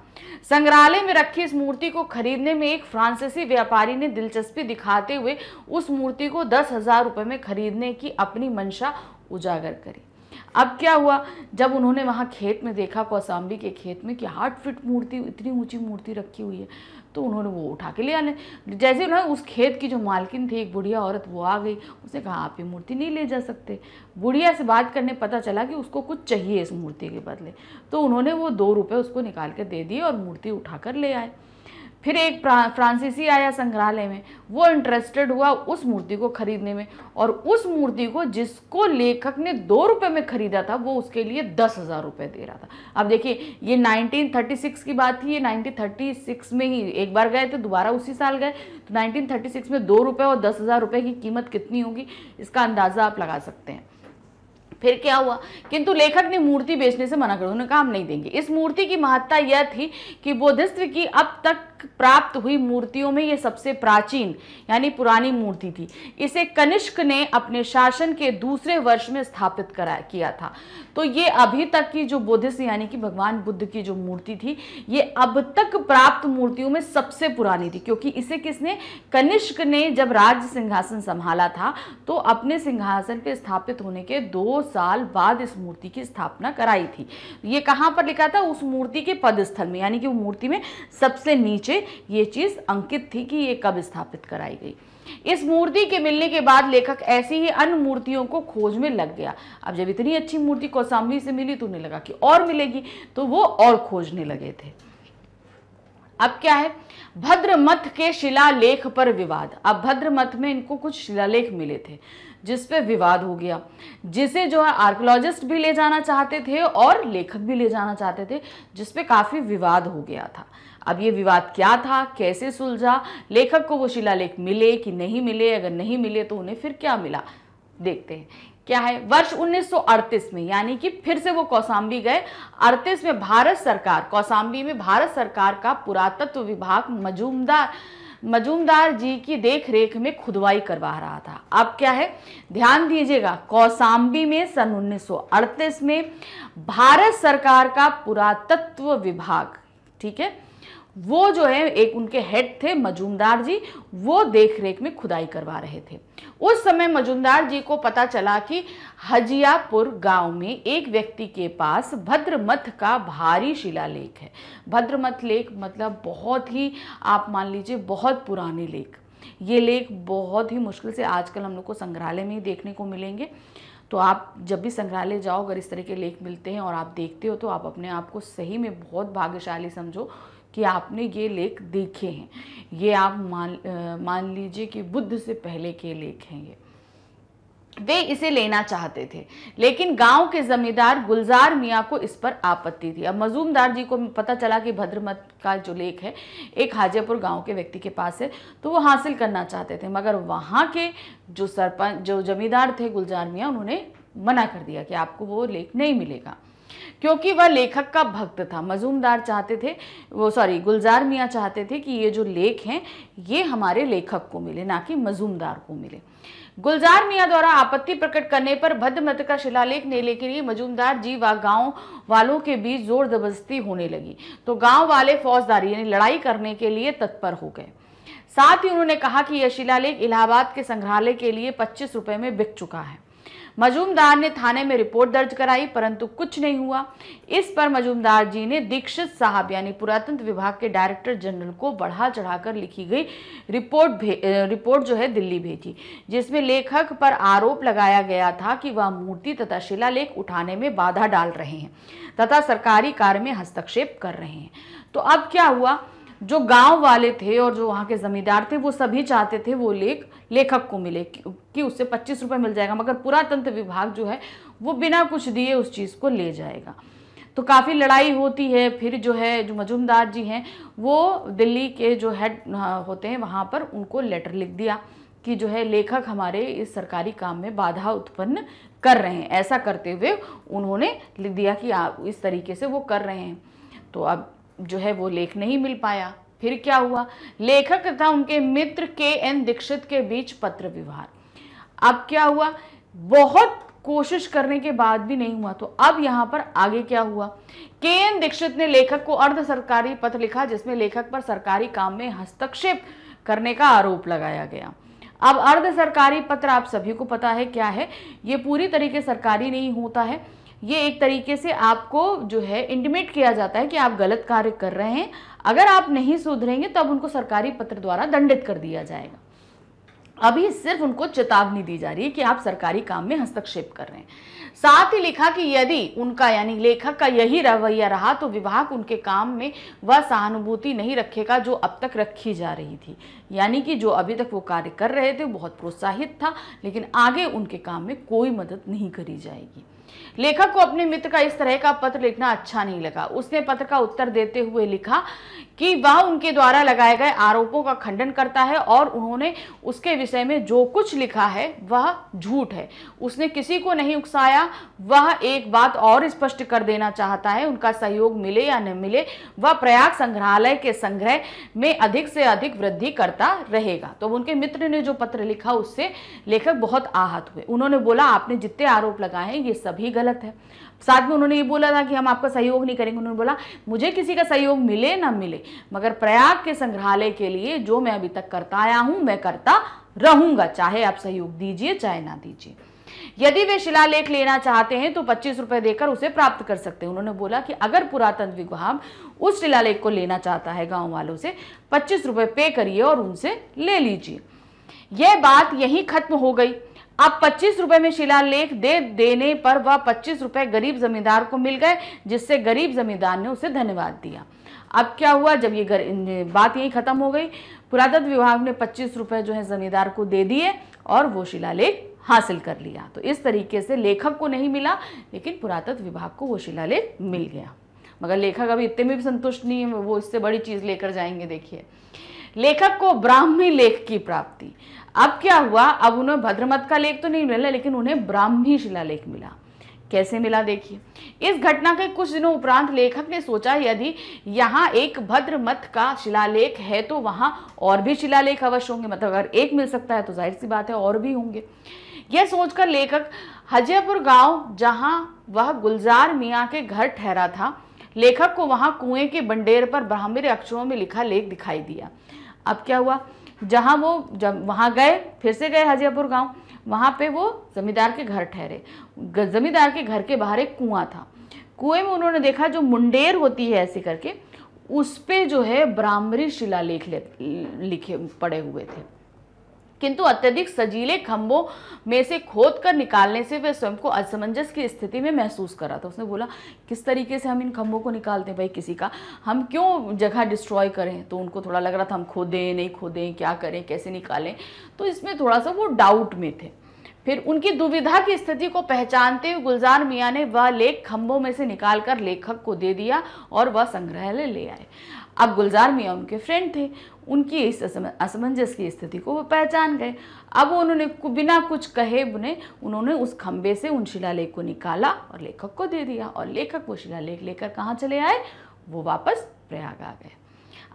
संग्रहालय में रखी इस मूर्ति को खरीदने में एक फ्रांसीसी व्यापारी ने दिलचस्पी दिखाते हुए उस मूर्ति को दस हजार रुपये में खरीदने की अपनी मंशा उजागर करी अब क्या हुआ जब उन्होंने वहाँ खेत में देखा कौसाम्बी के खेत में कि हार्ट फिट मूर्ति इतनी ऊंची मूर्ति रखी हुई है तो उन्होंने वो उठा के ले आने जैसे उन्होंने उस खेत की जो मालकिन थी एक बुढ़िया औरत वो आ गई उसने कहा आप ये मूर्ति नहीं ले जा सकते बुढ़िया से बात करने पता चला कि उसको कुछ चाहिए इस मूर्ति के बदले तो उन्होंने वो दो रुपये उसको निकाल कर दे दिए और मूर्ति उठा कर ले आए फिर एक फ्रांसीसी आया संग्रहालय में वो इंटरेस्टेड हुआ उस मूर्ति को खरीदने में और उस मूर्ति को जिसको लेखक ने दो रुपये में खरीदा था वो उसके लिए दस हज़ार रुपये दे रहा था अब देखिए ये 1936 की बात थी ये 1936 में ही एक बार गए थे दोबारा उसी साल गए तो 1936 में दो रुपये और दस हज़ार रुपये की कीमत कितनी होगी इसका अंदाज़ा आप लगा सकते हैं फिर क्या हुआ किंतु लेखक ने मूर्ति बेचने से मना कर उन्होंने काम नहीं देंगे इस मूर्ति की महत्ता यह थी कि बोधिस्व की अब तक प्राप्त हुई मूर्तियों में यह सबसे प्राचीन यानी पुरानी मूर्ति थी इसे कनिष्क ने अपने शासन के दूसरे वर्ष में स्थापित करा किया था तो ये अभी तक की जो बुद्धिस्ट यानी कि भगवान बुद्ध की जो मूर्ति थी ये अब तक प्राप्त मूर्तियों में सबसे पुरानी थी क्योंकि इसे किसने कनिष्क ने जब राज्य सिंहासन संभाला था तो अपने सिंहासन पर स्थापित होने के दो साल बाद इस मूर्ति की स्थापना कराई थी ये कहाँ पर लिखा था उस मूर्ति के पदस्थल में यानी कि वो मूर्ति में सबसे नीचे मुझे ये चीज़ अंकित थी कि ये कब स्थापित कराई गई इस मूर्ति के मिलने के बाद लेखक ऐसी ही अन्य मूर्तियों को खोज में लग गया अब जब इतनी अच्छी मूर्ति कौसाम्बी से मिली तो उन्हें लगा कि और मिलेगी तो वो और खोजने लगे थे अब क्या है भद्रमथ के शिलालेख पर विवाद अब भद्रमथ में इनको कुछ शिलालेख मिले थे जिस पे विवाद हो गया जिसे जो है आर्कोलॉजिस्ट भी ले जाना चाहते थे और लेखक भी ले जाना चाहते थे जिस पे काफ़ी विवाद हो गया था अब ये विवाद क्या था कैसे सुलझा लेखक को वो शिलालेख मिले कि नहीं मिले अगर नहीं मिले तो उन्हें फिर क्या मिला देखते हैं क्या है वर्ष 1938 में यानी कि फिर से वो कौसाम्बी गए 38 में भारत सरकार कौसाम्बी में भारत सरकार का पुरातत्व विभाग मजूमदार मजूमदार जी की देखरेख में खुदवाई करवा रहा था अब क्या है ध्यान दीजिएगा कौसाम्बी में सन 1938 में भारत सरकार का पुरातत्व विभाग ठीक है वो जो है एक उनके हेड थे मजूमदार जी वो देख रेख में खुदाई करवा रहे थे उस समय मजूमदार जी को पता चला कि हजियापुर गांव में एक व्यक्ति के पास भद्रमथ का भारी शिलालेख है भद्रमथ लेख मतलब बहुत ही आप मान लीजिए बहुत पुराने लेख ये लेख बहुत ही मुश्किल से आजकल हम लोग को संग्रहालय में ही देखने को मिलेंगे तो आप जब भी संग्रहालय जाओ अगर इस तरह के लेख मिलते हैं और आप देखते हो तो आप अपने आप को सही में बहुत भाग्यशाली समझो कि आपने ये लेख देखे हैं ये आप मान मान लीजिए कि बुद्ध से पहले के लेख हैं ये वे इसे लेना चाहते थे लेकिन गांव के जमींदार गुलजार मियाँ को इस पर आपत्ति थी अब मजूमदार जी को पता चला कि भद्रमत का जो लेख है एक हाजीपुर गांव के व्यक्ति के पास है तो वो हासिल करना चाहते थे मगर वहाँ के जो सरपंच जो जमींदार थे गुलजार मियाँ उन्होंने मना कर दिया कि आपको वो लेख नहीं मिलेगा क्योंकि वह लेखक का भक्त था मजूमदार चाहते थे वो सॉरी गुलजार मियाँ चाहते थे कि ये जो लेख हैं ये हमारे लेखक को मिले ना कि मजूमदार को मिले गुलजार मियाँ द्वारा आपत्ति प्रकट करने पर भद्रमत का शिलालेख ने लेकिन ये मजूमदार जी व गांव वालों के बीच जोर जबरदस्ती होने लगी तो गांव वाले फौजदारी यानी लड़ाई करने के लिए तत्पर हो गए साथ ही उन्होंने कहा कि यह शिलालेख इलाहाबाद के संग्रहालय के लिए पच्चीस रुपए में बिक चुका है मजूमदार ने थाने में रिपोर्ट दर्ज कराई परंतु कुछ नहीं हुआ इस पर मजूमदार जी ने दीक्षित साहब यानी पुरातंत्र विभाग के डायरेक्टर जनरल को बढ़ा चढ़ाकर लिखी गई रिपोर्ट रिपोर्ट जो है दिल्ली भेजी जिसमें लेखक पर आरोप लगाया गया था कि वह मूर्ति तथा शिलालेख उठाने में बाधा डाल रहे हैं तथा सरकारी कार्य में हस्तक्षेप कर रहे हैं तो अब क्या हुआ जो गांव वाले थे और जो वहाँ के ज़मींदार थे वो सभी चाहते थे वो लेख लेखक को मिले कि उससे पच्चीस रुपये मिल जाएगा मगर पुरातंत्र विभाग जो है वो बिना कुछ दिए उस चीज़ को ले जाएगा तो काफ़ी लड़ाई होती है फिर जो है जो मजुमदार जी हैं वो दिल्ली के जो हेड होते हैं वहाँ पर उनको लेटर लिख दिया कि जो है लेखक हमारे इस सरकारी काम में बाधा उत्पन्न कर रहे हैं ऐसा करते हुए उन्होंने लिख दिया कि आप इस तरीके से वो कर रहे हैं तो अब जो है वो लेख नहीं मिल पाया फिर क्या हुआ लेखक तथा उनके मित्र के एन दीक्षित के बीच पत्र व्यवहार अब क्या हुआ बहुत कोशिश करने के बाद भी नहीं हुआ तो अब यहाँ पर आगे क्या हुआ के एन दीक्षित ने लेखक को अर्ध सरकारी पत्र लिखा जिसमें लेखक पर सरकारी काम में हस्तक्षेप करने का आरोप लगाया गया अब अर्ध सरकारी पत्र आप सभी को पता है क्या है ये पूरी तरीके सरकारी नहीं होता है ये एक तरीके से आपको जो है इंटीमेट किया जाता है कि आप गलत कार्य कर रहे हैं अगर आप नहीं सुधरेंगे तब उनको सरकारी पत्र द्वारा दंडित कर दिया जाएगा अभी सिर्फ उनको चेतावनी दी जा रही है कि आप सरकारी काम में हस्तक्षेप कर रहे हैं साथ ही लिखा कि यदि उनका यानी लेखक का यही रवैया रहा तो विभाग उनके काम में वह सहानुभूति नहीं रखेगा जो अब तक रखी जा रही थी यानी कि जो अभी तक वो कार्य कर रहे थे बहुत प्रोत्साहित था लेकिन आगे उनके काम में कोई मदद नहीं करी जाएगी लेखक को अपने मित्र का इस तरह का पत्र लिखना अच्छा नहीं लगा उसने पत्र का उत्तर देते हुए लिखा कि वह उनके द्वारा लगाए गए आरोपों का खंडन करता है और उन्होंने उसके विषय में जो कुछ लिखा है वह झूठ है उसने किसी को नहीं उकसाया वह एक बात और स्पष्ट कर देना चाहता है उनका सहयोग मिले या न मिले वह प्रयाग संग्रहालय के संग्रह में अधिक से अधिक वृद्धि करता रहेगा तो उनके मित्र ने जो पत्र लिखा उससे लेखक बहुत आहत हुए उन्होंने बोला आपने जितने आरोप लगाए हैं ये सभी गलत है साथ में उन्होंने ये बोला था कि हम आपका सहयोग नहीं करेंगे उन्होंने बोला मुझे किसी का सहयोग मिले ना मिले मगर प्रयाग के संग्रहालय के लिए जो मैं अभी तक करता आया हूं मैं करता रहूंगा चाहे आप सहयोग दीजिए चाहे ना दीजिए यदि वे शिलालेख लेना चाहते हैं तो पच्चीस रुपए देकर उसे प्राप्त कर सकते हैं उन्होंने बोला कि अगर पुरातन विभाग उस शिलालेख को लेना चाहता है गांव वालों से पच्चीस रुपए पे करिए और उनसे ले लीजिए यह बात यहीं खत्म हो गई अब पच्चीस रुपए में शिलालेख दे देने पर वह पच्चीस रुपए गरीब जमींदार को मिल गए जिससे गरीब जमींदार ने उसे धन्यवाद दिया अब क्या हुआ जब ये गर, बात यही खत्म हो गई पुरातत्व विभाग ने पच्चीस रुपए जो है जमींदार को दे दिए और वो शिलालेख हासिल कर लिया तो इस तरीके से लेखक को नहीं मिला लेकिन पुरातत्व विभाग को वो शिलालेख मिल गया मगर लेखक अभी इतने में भी संतुष्ट नहीं है वो इससे बड़ी चीज़ लेकर जाएंगे देखिए लेखक को ब्राह्मी लेख की प्राप्ति अब क्या हुआ अब उन्हें भद्रमत का लेख तो नहीं मिला लेकिन उन्हें ब्राह्मी शिलालेख मिला कैसे मिला देखिए इस घटना के कुछ दिनों उपरांत लेखक ने सोचा यदि यहाँ एक भद्र मत का शिलालेख है तो वहाँ और भी शिलालेख अवश्य होंगे मतलब अगर एक मिल सकता है तो जाहिर सी बात है और भी होंगे यह सोचकर लेखक हजयपुर गांव जहां वह गुलजार मियाँ के घर ठहरा था लेखक को वहां कुएं के बंडेर पर ब्राह्मीर अक्षरों में लिखा लेख दिखाई दिया अब क्या हुआ जहाँ वो जब वहाँ गए फिर से गए हाजियापुर गांव वहाँ पे वो जमींदार के घर ठहरे जमींदार के घर के बाहर एक कुआं था कुएं में उन्होंने देखा जो मुंडेर होती है ऐसे करके उस पर जो है ब्राह्मरी शिलालेख लिखे पड़े हुए थे किंतु अत्यधिक सजीले खंभों में से खोद कर निकालने से वह स्वयं को असमंजस की स्थिति में महसूस कर रहा था उसने बोला किस तरीके से हम इन खंभों को निकालते हैं भाई किसी का हम क्यों जगह डिस्ट्रॉय करें तो उनको थोड़ा लग रहा था हम खोदें नहीं खोदें क्या करें कैसे निकालें तो इसमें थोड़ा सा वो डाउट में थे फिर उनकी दुविधा की स्थिति को पहचानते हुए गुलजार मियाँ ने वह लेख खंभों में से निकालकर लेखक को दे दिया और वह संग्रहालय ले आए अब गुलजार मियाँ उनके फ्रेंड थे उनकी इस असमंजस की स्थिति को वो पहचान गए अब उन्होंने बिना कुछ कहे बुने उन्होंने उस खंबे से उन शिलालेख को निकाला और लेखक को दे दिया और लेखक वो शिलालेख लेकर कहाँ चले आए वो वापस प्रयाग आ गए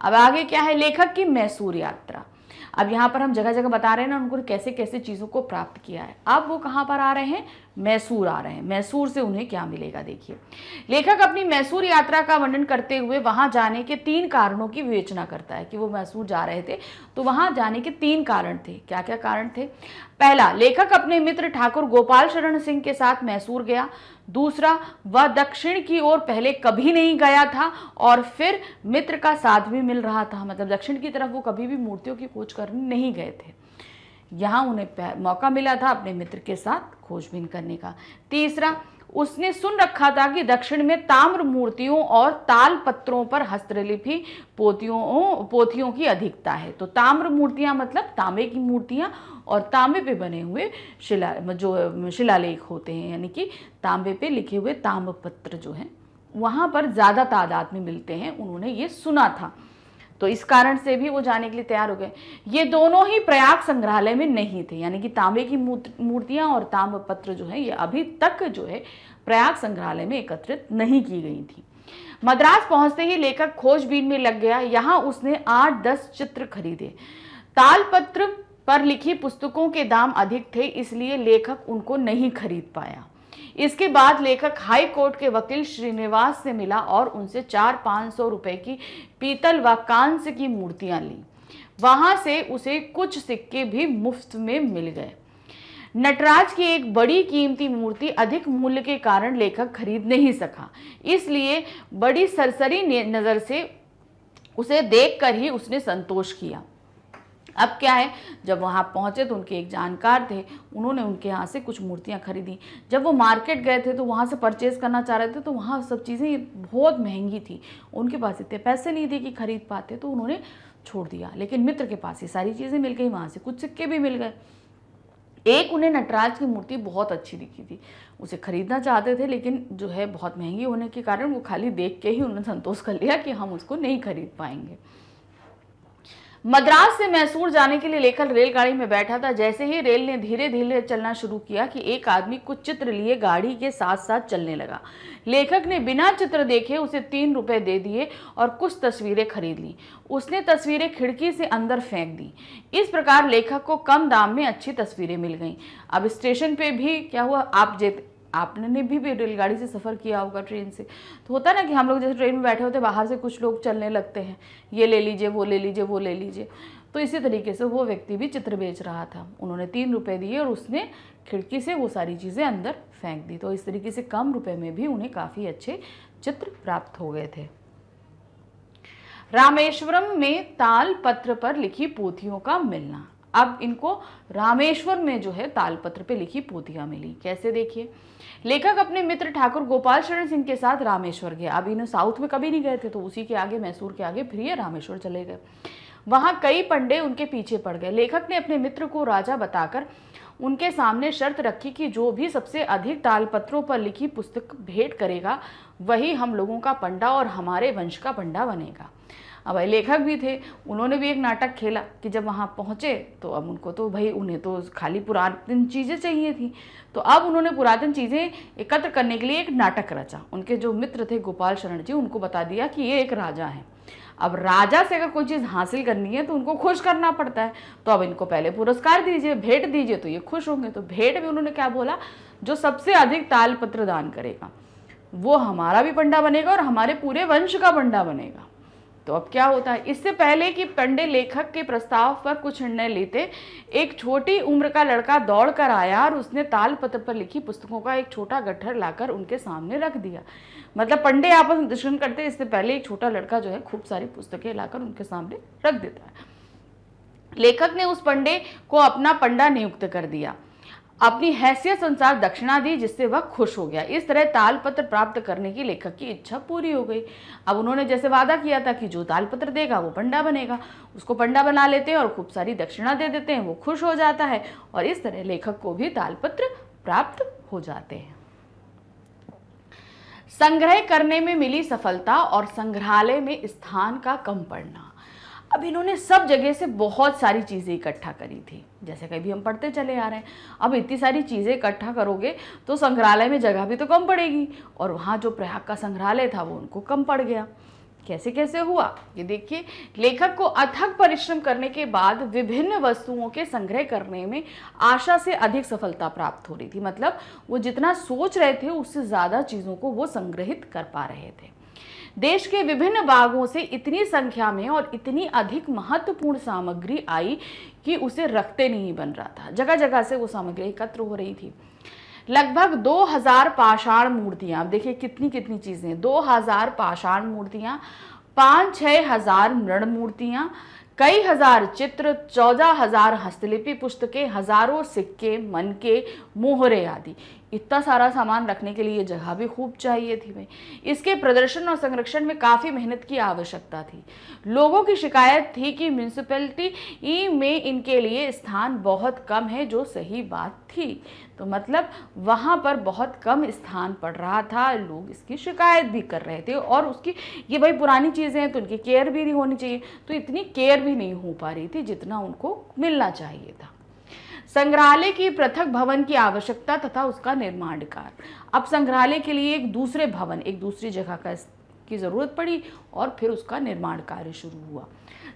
अब आगे क्या है लेखक की मैसूर यात्रा अब यहाँ पर हम जगह जगह बता रहे हैं ना उनको कैसे कैसे चीज़ों को प्राप्त किया है अब वो कहाँ पर आ रहे हैं मैसूर आ रहे हैं मैसूर से उन्हें क्या मिलेगा देखिए लेखक अपनी मैसूर यात्रा का वर्णन करते हुए वहाँ जाने के तीन कारणों की विवेचना करता है कि वो मैसूर जा रहे थे तो वहाँ जाने के तीन कारण थे क्या क्या कारण थे पहला लेखक अपने मित्र ठाकुर गोपाल शरण सिंह के साथ मैसूर गया दूसरा वह दक्षिण की ओर पहले कभी नहीं गया था और फिर मित्र का साथ भी मिल रहा था मतलब दक्षिण की तरफ वो कभी भी मूर्तियों की खोज करने नहीं गए थे यहाँ उन्हें मौका मिला था अपने मित्र के साथ खोजबीन करने का तीसरा उसने सुन रखा था कि दक्षिण में ताम्र मूर्तियों और ताल पत्रों पर हस्तलिपि पोतियों पोथियों की अधिकता है तो ताम्र मूर्तियां मतलब तांबे की मूर्तियां और तांबे पे बने हुए शिला जो शिलालेख होते हैं यानी कि तांबे पे लिखे हुए पत्र जो हैं वहाँ पर ज़्यादा तादाद में मिलते हैं उन्होंने ये सुना था तो इस कारण से भी वो जाने के लिए तैयार हो गए ये दोनों ही प्रयाग संग्रहालय में नहीं थे यानी कि तांबे की मूर्तियां और पत्र जो है ये अभी तक जो है प्रयाग संग्रहालय में एकत्रित नहीं की गई थी मद्रास पहुंचते ही लेखक खोजबीन में लग गया यहां उसने आठ दस चित्र खरीदे तालपत्र पर लिखी पुस्तकों के दाम अधिक थे इसलिए लेखक उनको नहीं खरीद पाया इसके बाद लेखक हाई कोर्ट के वकील श्रीनिवास से मिला और उनसे चार पाँच सौ रुपये की पीतल व कांस्य की मूर्तियां ली वहां से उसे कुछ सिक्के भी मुफ्त में मिल गए नटराज की एक बड़ी कीमती मूर्ति अधिक मूल्य के कारण लेखक खरीद नहीं सका इसलिए बड़ी सरसरी नज़र से उसे देखकर ही उसने संतोष किया अब क्या है जब वहाँ पहुँचे तो उनके एक जानकार थे उन्होंने उनके यहाँ से कुछ मूर्तियाँ खरीदी जब वो मार्केट गए थे तो वहाँ से परचेज़ करना चाह रहे थे तो वहाँ सब चीज़ें बहुत महंगी थी उनके पास इतने पैसे नहीं थे कि खरीद पाते तो उन्होंने छोड़ दिया लेकिन मित्र के पास ये सारी चीज़ें मिल गई वहाँ से कुछ सिक्के भी मिल गए एक उन्हें नटराज की मूर्ति बहुत अच्छी दिखी थी उसे खरीदना चाहते थे लेकिन जो है बहुत महंगी होने के कारण वो खाली देख के ही उन्होंने संतोष कर लिया कि हम उसको नहीं खरीद पाएंगे मद्रास से मैसूर जाने के लिए लेकर रेलगाड़ी में बैठा था जैसे ही रेल ने धीरे धीरे चलना शुरू किया कि एक आदमी कुछ चित्र लिए गाड़ी के साथ साथ चलने लगा लेखक ने बिना चित्र देखे उसे तीन रुपए दे दिए और कुछ तस्वीरें खरीद ली उसने तस्वीरें खिड़की से अंदर फेंक दी इस प्रकार लेखक को कम दाम में अच्छी तस्वीरें मिल गईं अब स्टेशन पे भी क्या हुआ आप आपने भी रेलगाड़ी से सफ़र किया होगा ट्रेन से तो होता है ना कि हम लोग जैसे ट्रेन में बैठे होते बाहर से कुछ लोग चलने लगते हैं ये ले लीजिए वो ले लीजिए वो ले लीजिए तो इसी तरीके से वो व्यक्ति भी चित्र बेच रहा था उन्होंने तीन रुपये दिए और उसने खिड़की से वो सारी चीज़ें अंदर फेंक दी तो इस तरीके से कम रुपये में भी उन्हें काफ़ी अच्छे चित्र प्राप्त हो गए थे रामेश्वरम में ताल पत्र पर लिखी पोथियों का मिलना अब इनको रामेश्वर में जो है तालपत्र पे लिखी पोथियां मिली कैसे देखिए लेखक अपने मित्र ठाकुर गोपाल शरण सिंह के साथ रामेश्वर गए अब इन्हें साउथ में कभी नहीं गए थे तो उसी के आगे मैसूर के आगे फिर ये रामेश्वर चले गए वहाँ कई पंडे उनके पीछे पड़ गए लेखक ने अपने मित्र को राजा बताकर उनके सामने शर्त रखी कि जो भी सबसे अधिक तालपत्रों पर लिखी पुस्तक भेंट करेगा वही हम लोगों का पंडा और हमारे वंश का पंडा बनेगा अब भाई लेखक भी थे उन्होंने भी एक नाटक खेला कि जब वहाँ पहुँचे तो अब उनको तो भाई उन्हें तो खाली पुरातन चीज़ें चाहिए थी तो अब उन्होंने पुरातन चीज़ें एकत्र करने के लिए एक नाटक रचा उनके जो मित्र थे गोपाल शरण जी उनको बता दिया कि ये एक राजा है अब राजा से अगर कोई चीज़ हासिल करनी है तो उनको खुश करना पड़ता है तो अब इनको पहले पुरस्कार दीजिए भेंट दीजिए तो ये खुश होंगे तो भेंट में उन्होंने क्या बोला जो सबसे अधिक तालपत्र दान करेगा वो हमारा भी पंडा बनेगा और हमारे पूरे वंश का पंडा बनेगा तो अब क्या होता है इससे पहले कि पंडे लेखक के प्रस्ताव पर कुछ निर्णय लेते एक छोटी उम्र का लड़का दौड़ कर आया और उसने ताल पत्र पर लिखी पुस्तकों का एक छोटा गट्ठर लाकर उनके सामने रख दिया मतलब पंडे आपस में दर्शन करते इससे पहले एक छोटा लड़का जो है खूब सारी पुस्तकें लाकर उनके सामने रख देता है लेखक ने उस पंडे को अपना पंडा नियुक्त कर दिया अपनी हैसियत अनुसार दक्षिणा दी जिससे वह खुश हो गया इस तरह तालपत्र प्राप्त करने की लेखक की इच्छा पूरी हो गई अब उन्होंने जैसे वादा किया था कि जो तालपत्र देगा वो पंडा बनेगा उसको पंडा बना लेते हैं और खूब सारी दक्षिणा दे देते हैं वो खुश हो जाता है और इस तरह लेखक को भी तालपत्र प्राप्त हो जाते हैं संग्रह करने में मिली सफलता और संग्रहालय में स्थान का कम पड़ना अब इन्होंने सब जगह से बहुत सारी चीज़ें इकट्ठा करी थी जैसे कभी हम पढ़ते चले आ रहे हैं अब इतनी सारी चीज़ें इकट्ठा करोगे तो संग्रहालय में जगह भी तो कम पड़ेगी और वहाँ जो प्रयाग का संग्रहालय था वो उनको कम पड़ गया कैसे कैसे हुआ ये देखिए लेखक को अथक परिश्रम करने के बाद विभिन्न वस्तुओं के संग्रह करने में आशा से अधिक सफलता प्राप्त हो रही थी मतलब वो जितना सोच रहे थे उससे ज़्यादा चीज़ों को वो संग्रहित कर पा रहे थे देश के विभिन्न भागों से इतनी संख्या में और इतनी अधिक महत्वपूर्ण सामग्री आई कि उसे रखते नहीं बन रहा था जगह जगह से वो सामग्री एकत्र हो रही थी लगभग 2000 पाषाण मूर्तियां देखिए कितनी कितनी चीज़ें 2000 पाषाण मूर्तियां पाँच छह हजार मृण मूर्तियाँ कई हजार चित्र चौदह हजार हस्तलिपि पुस्तकें हजारों सिक्के मन के मोहरे आदि इतना सारा सामान रखने के लिए जगह भी खूब चाहिए थी भाई इसके प्रदर्शन और संरक्षण में काफ़ी मेहनत की आवश्यकता थी लोगों की शिकायत थी कि म्यूनसिपैलिटी में इनके लिए स्थान बहुत कम है जो सही बात थी तो मतलब वहाँ पर बहुत कम स्थान पड़ रहा था लोग इसकी शिकायत भी कर रहे थे और उसकी ये भाई पुरानी चीज़ें हैं तो उनकी केयर भी नहीं होनी चाहिए तो इतनी केयर भी नहीं हो पा रही थी जितना उनको मिलना चाहिए था संग्रहालय की पृथक भवन की आवश्यकता तथा उसका निर्माण कार्य अब संग्रहालय के लिए एक दूसरे भवन एक दूसरी जगह का की ज़रूरत पड़ी और फिर उसका निर्माण कार्य शुरू हुआ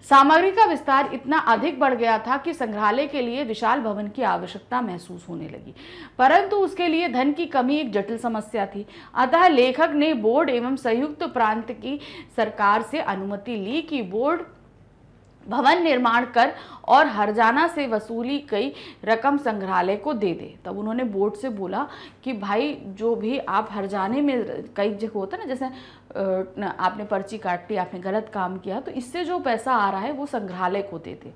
सामग्री का विस्तार इतना अधिक बढ़ गया था कि संग्रहालय के लिए विशाल भवन की आवश्यकता महसूस होने लगी परंतु उसके लिए धन की कमी एक जटिल समस्या थी अतः लेखक ने बोर्ड एवं संयुक्त प्रांत की सरकार से अनुमति ली कि बोर्ड भवन निर्माण कर और हरजाना से वसूली कई रकम संग्रहालय को दे दे तब उन्होंने बोर्ड से बोला कि भाई जो भी आप हरजाने में कई जगह होता है ना जैसे आपने पर्ची काट दी आपने गलत काम किया तो इससे जो पैसा आ रहा है वो संग्रहालय को देते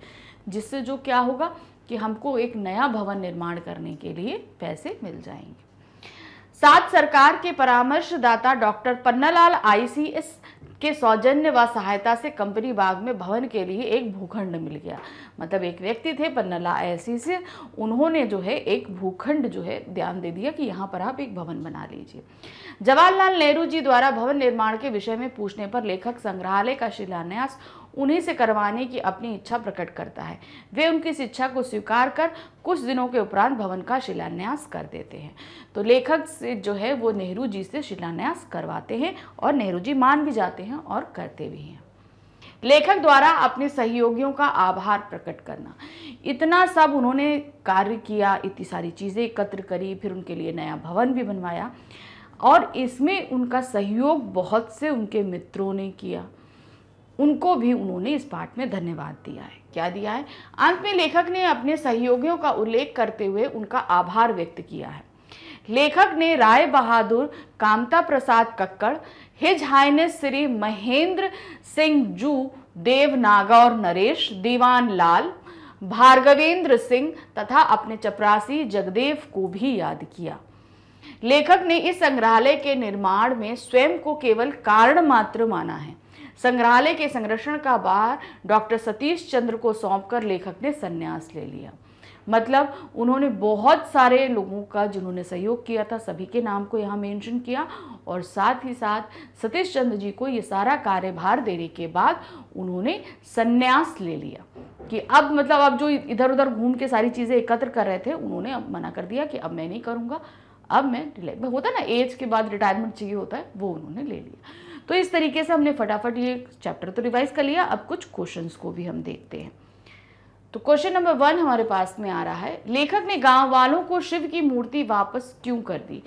जिससे जो क्या होगा कि हमको एक नया भवन निर्माण करने के लिए पैसे मिल जाएंगे साथ सरकार के परामर्शदाता डॉक्टर पन्नालाल आईसीएस के सौजन्य व सहायता से कंपनी बाग में भवन के लिए एक भूखंड मिल गया मतलब एक व्यक्ति थे पन्नाला ऐसी से उन्होंने जो है एक भूखंड जो है ध्यान दे दिया कि यहाँ पर आप एक भवन बना लीजिए जवाहरलाल नेहरू जी द्वारा भवन निर्माण के विषय में पूछने पर लेखक संग्रहालय का शिलान्यास उन्हीं से करवाने की अपनी इच्छा प्रकट करता है वे उनकी इस इच्छा को स्वीकार कर कुछ दिनों के उपरांत भवन का शिलान्यास कर देते हैं तो लेखक से जो है वो नेहरू जी से शिलान्यास करवाते हैं और नेहरू जी मान भी जाते हैं और करते भी हैं लेखक द्वारा अपने सहयोगियों का आभार प्रकट करना इतना सब उन्होंने कार्य किया इतनी सारी चीज़ें एकत्र करी फिर उनके लिए नया भवन भी बनवाया और इसमें उनका सहयोग बहुत से उनके मित्रों ने किया उनको भी उन्होंने इस पाठ में धन्यवाद दिया है क्या दिया है अंत में लेखक ने अपने सहयोगियों का उल्लेख करते हुए उनका आभार व्यक्त किया है लेखक ने Rai Bahadur Kamta Prasad Kakkar His Highness Shri Mahendra Singh Judev Naga और नरेश दीवान लाल भार्गवेंद्र सिंह तथा अपने चपरासी जगदेव को भी याद किया लेखक ने इस संग्रहालय के निर्माण में स्वयं को केवल कारण मात्र माना है संग्रहालय के संरक्षण का भार डॉक्टर सतीश चंद्र को सौंपकर लेखक ने संन्यास ले लिया मतलब उन्होंने बहुत सारे लोगों का जिन्होंने सहयोग किया था सभी के नाम को यहाँ मेंशन किया और साथ ही साथ सतीश चंद्र जी को ये सारा कार्यभार देने के बाद उन्होंने संन्यास ले लिया कि अब मतलब अब जो इधर उधर घूम के सारी चीज़ें एकत्र कर रहे थे उन्होंने अब मना कर दिया कि अब मैं नहीं करूँगा अब मैं होता है ना एज के बाद रिटायरमेंट चाहिए होता है वो उन्होंने ले लिया तो इस तरीके से हमने फटाफट ये चैप्टर तो रिवाइज कर लिया अब कुछ क्वेश्चंस को भी हम देखते हैं तो क्वेश्चन नंबर वन हमारे पास में आ रहा है लेखक ने गांव वालों को शिव की मूर्ति वापस क्यों कर दी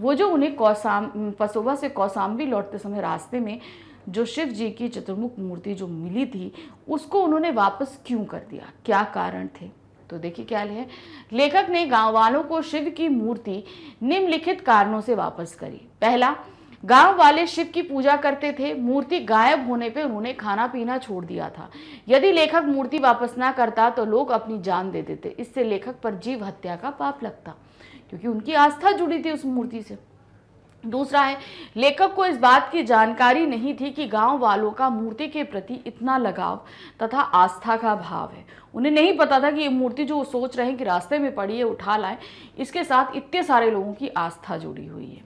वो जो उन्हें कौसाम पसोबा से कौसाम्बी लौटते समय रास्ते में जो शिव जी की चतुर्मुख मूर्ति जो मिली थी उसको उन्होंने वापस क्यों कर दिया क्या कारण थे तो देखिए क्या है लेखक ने गांव वालों को शिव की मूर्ति निम्नलिखित कारणों से वापस करी पहला गांव वाले शिव की पूजा करते थे मूर्ति गायब होने पर उन्होंने खाना पीना छोड़ दिया था यदि लेखक मूर्ति वापस ना करता तो लोग अपनी जान दे देते इससे लेखक पर जीव हत्या का पाप लगता क्योंकि उनकी आस्था जुड़ी थी उस मूर्ति से दूसरा है लेखक को इस बात की जानकारी नहीं थी कि गांव वालों का मूर्ति के प्रति इतना लगाव तथा आस्था का भाव है उन्हें नहीं पता था कि ये मूर्ति जो सोच रहे हैं कि रास्ते में पड़ी है उठा लाएं इसके साथ इतने सारे लोगों की आस्था जुड़ी हुई है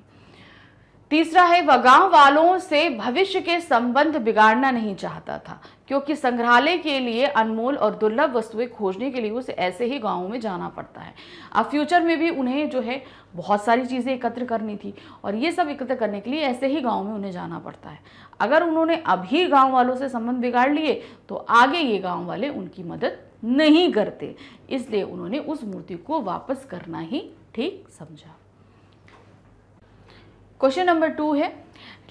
तीसरा है वह गांव वालों से भविष्य के संबंध बिगाड़ना नहीं चाहता था क्योंकि संग्रहालय के लिए अनमोल और दुर्लभ वस्तुएं खोजने के लिए उसे ऐसे ही गाँव में जाना पड़ता है अब फ्यूचर में भी उन्हें जो है बहुत सारी चीज़ें एकत्र करनी थी और ये सब एकत्र करने के लिए ऐसे ही गाँव में उन्हें जाना पड़ता है अगर उन्होंने अभी गाँव वालों से संबंध बिगाड़ लिए तो आगे ये गाँव वाले उनकी मदद नहीं करते इसलिए उन्होंने उस मूर्ति को वापस करना ही ठीक समझा क्वेश्चन नंबर टू है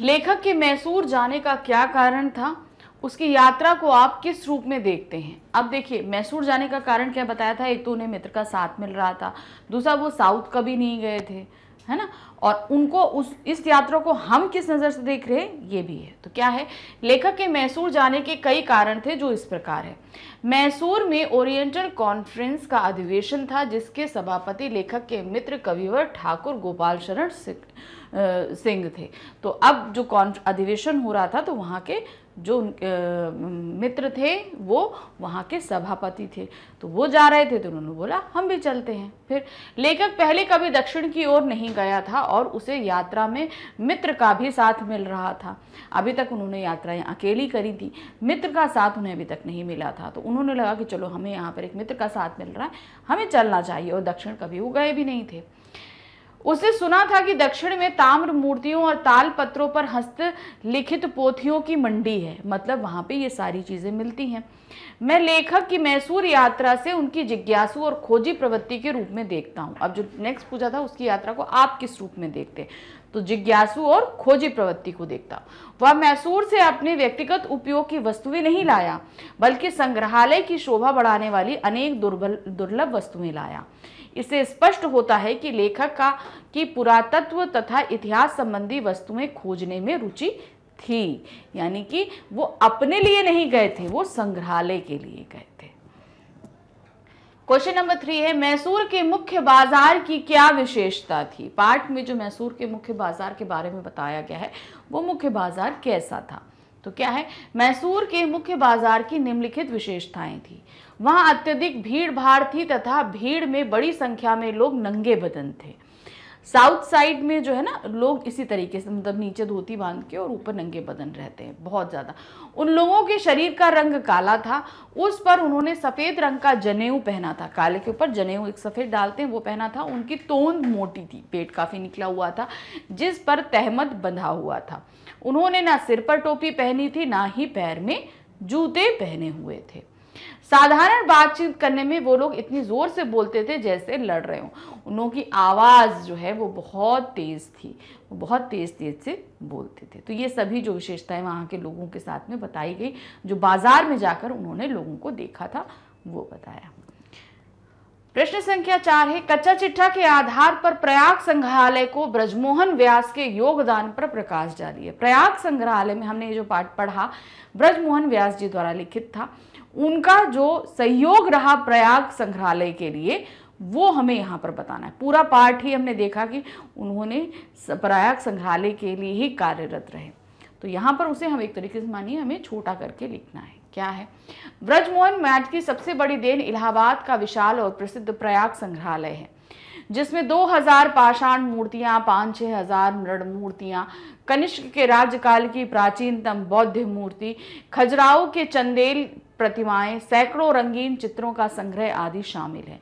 लेखक के मैसूर जाने का क्या कारण था उसकी यात्रा को आप किस रूप में देखते हैं अब देखिए मैसूर जाने का कारण क्या बताया था एक तो उन्हें मित्र का साथ मिल रहा था दूसरा वो साउथ कभी नहीं गए थे है ना और उनको उस इस यात्रा को हम किस नज़र से देख रहे हैं ये भी है तो क्या है लेखक के मैसूर जाने के कई कारण थे जो इस प्रकार है मैसूर में ओरिएंटल कॉन्फ्रेंस का अधिवेशन था जिसके सभापति लेखक के मित्र कविवर ठाकुर गोपाल शरण सिंह थे तो अब जो कॉन्फ अधिवेशन हो रहा था तो वहाँ के जो मित्र थे वो वहाँ के सभापति थे तो वो जा रहे थे तो उन्होंने बोला हम भी चलते हैं फिर लेखक पहले कभी दक्षिण की ओर नहीं गया था और उसे यात्रा में मित्र का भी साथ मिल रहा था अभी तक उन्होंने यात्राएं अकेली करी थी मित्र का साथ उन्हें अभी तक नहीं मिला था तो उन्होंने लगा कि चलो हमें यहाँ पर एक मित्र का साथ मिल रहा है हमें चलना चाहिए और दक्षिण कभी वो गए भी नहीं थे उसने सुना था कि दक्षिण में ताम्र मूर्तियों और ताल पत्रों पर हस्त लिखित पोथियों की मंडी है मतलब वहाँ पे ये सारी चीज़ें मिलती हैं मैं लेखक की मैसूर यात्रा से उनकी जिज्ञासु और खोजी प्रवृत्ति के रूप में देखता हूँ अब जो नेक्स्ट पूछा था उसकी यात्रा को आप किस रूप में देखते तो जिज्ञासु और खोजी प्रवृत्ति को देखता हूँ वह मैसूर से अपने व्यक्तिगत उपयोग की वस्तुएं नहीं लाया बल्कि संग्रहालय की शोभा बढ़ाने वाली अनेक दुर्बल दुर्लभ वस्तुएं लाया इससे स्पष्ट होता है कि लेखक का की पुरातत्व तथा इतिहास संबंधी वस्तुएं खोजने में रुचि थी यानी कि वो अपने लिए नहीं गए थे वो संग्रहालय के लिए गए थे क्वेश्चन नंबर थ्री है मैसूर के मुख्य बाजार की क्या विशेषता थी पाठ में जो मैसूर के मुख्य बाजार के बारे में बताया गया है वो मुख्य बाजार कैसा था तो क्या है मैसूर के मुख्य बाजार की निम्नलिखित विशेषताएं थी वहां अत्यधिक भीड़ भाड़ थी तथा भीड़ में बड़ी संख्या में लोग नंगे बदन थे साउथ साइड में जो है ना लोग इसी तरीके से मतलब नीचे धोती बांध के और ऊपर नंगे बदन रहते हैं बहुत ज़्यादा उन लोगों के शरीर का रंग काला था उस पर उन्होंने सफ़ेद रंग का जनेऊ पहना था काले के ऊपर जनेऊ एक सफ़ेद डालते हैं वो पहना था उनकी तोंद मोटी थी पेट काफ़ी निकला हुआ था जिस पर तहमद बंधा हुआ था उन्होंने ना सिर पर टोपी पहनी थी ना ही पैर में जूते पहने हुए थे साधारण बातचीत करने में वो लोग इतनी ज़ोर से बोलते थे जैसे लड़ रहे हों उन की आवाज़ जो है वो बहुत तेज़ थी वो बहुत तेज़ तेज़ से बोलते थे तो ये सभी जो विशेषताएं वहाँ के लोगों के साथ में बताई गई जो बाज़ार में जाकर उन्होंने लोगों को देखा था वो बताया प्रश्न संख्या चार है कच्चा चिट्ठा के आधार पर प्रयाग संग्रहालय को ब्रजमोहन व्यास के योगदान पर प्रकाश है प्रयाग संग्रहालय में हमने ये जो पाठ पढ़ा ब्रजमोहन व्यास जी द्वारा लिखित था उनका जो सहयोग रहा प्रयाग संग्रहालय के लिए वो हमें यहाँ पर बताना है पूरा पार्ट ही हमने देखा कि उन्होंने प्रयाग संग्रहालय के लिए ही कार्यरत रहे तो यहाँ पर उसे हम एक तरीके से मानिए हमें छोटा करके लिखना है क्या है ब्रजमोहन मैट की सबसे बड़ी देन इलाहाबाद का विशाल और प्रसिद्ध प्रयाग संग्रहालय है जिसमें 2000 पाषाण मूर्तियां पाँच छः हजार मृण मूर्तियाँ कनिष्क के राज्यकाल की प्राचीनतम बौद्ध मूर्ति खजुराहो के चंदेल प्रतिमाएं सैकड़ों रंगीन चित्रों का संग्रह आदि शामिल है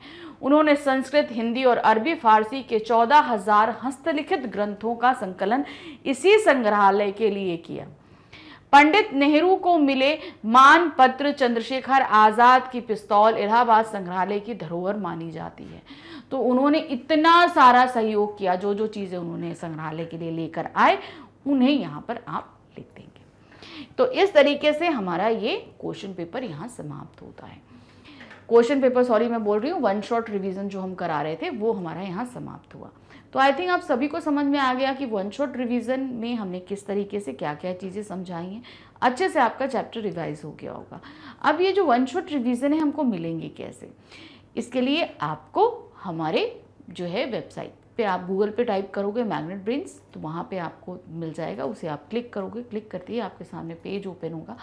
उन्होंने संस्कृत हिंदी और अरबी फारसी के चौदह हजार हस्तलिखित ग्रंथों का संकलन इसी संग्रहालय के लिए किया पंडित नेहरू को मिले मान पत्र चंद्रशेखर आज़ाद की पिस्तौल इलाहाबाद संग्रहालय की धरोहर मानी जाती है तो उन्होंने इतना सारा सहयोग किया जो जो चीज़ें उन्होंने संग्रहालय के लिए लेकर आए उन्हें यहाँ पर आप तो इस तरीके से हमारा ये क्वेश्चन पेपर यहाँ समाप्त होता है क्वेश्चन पेपर सॉरी मैं बोल रही हूँ वन शॉट रिवीजन जो हम करा रहे थे वो हमारा यहाँ समाप्त हुआ तो आई थिंक आप सभी को समझ में आ गया कि वन शॉट रिवीजन में हमने किस तरीके से क्या क्या चीज़ें समझाई हैं अच्छे से आपका चैप्टर रिवाइज हो गया होगा अब ये जो वन शॉट रिवीजन है हमको मिलेंगे कैसे इसके लिए आपको हमारे जो है वेबसाइट पे आप गूगल पे टाइप करोगे मैग्नेट ब्रेन्स तो वहाँ पे आपको मिल जाएगा उसे आप क्लिक करोगे क्लिक करते ही आपके सामने पेज ओपन होगा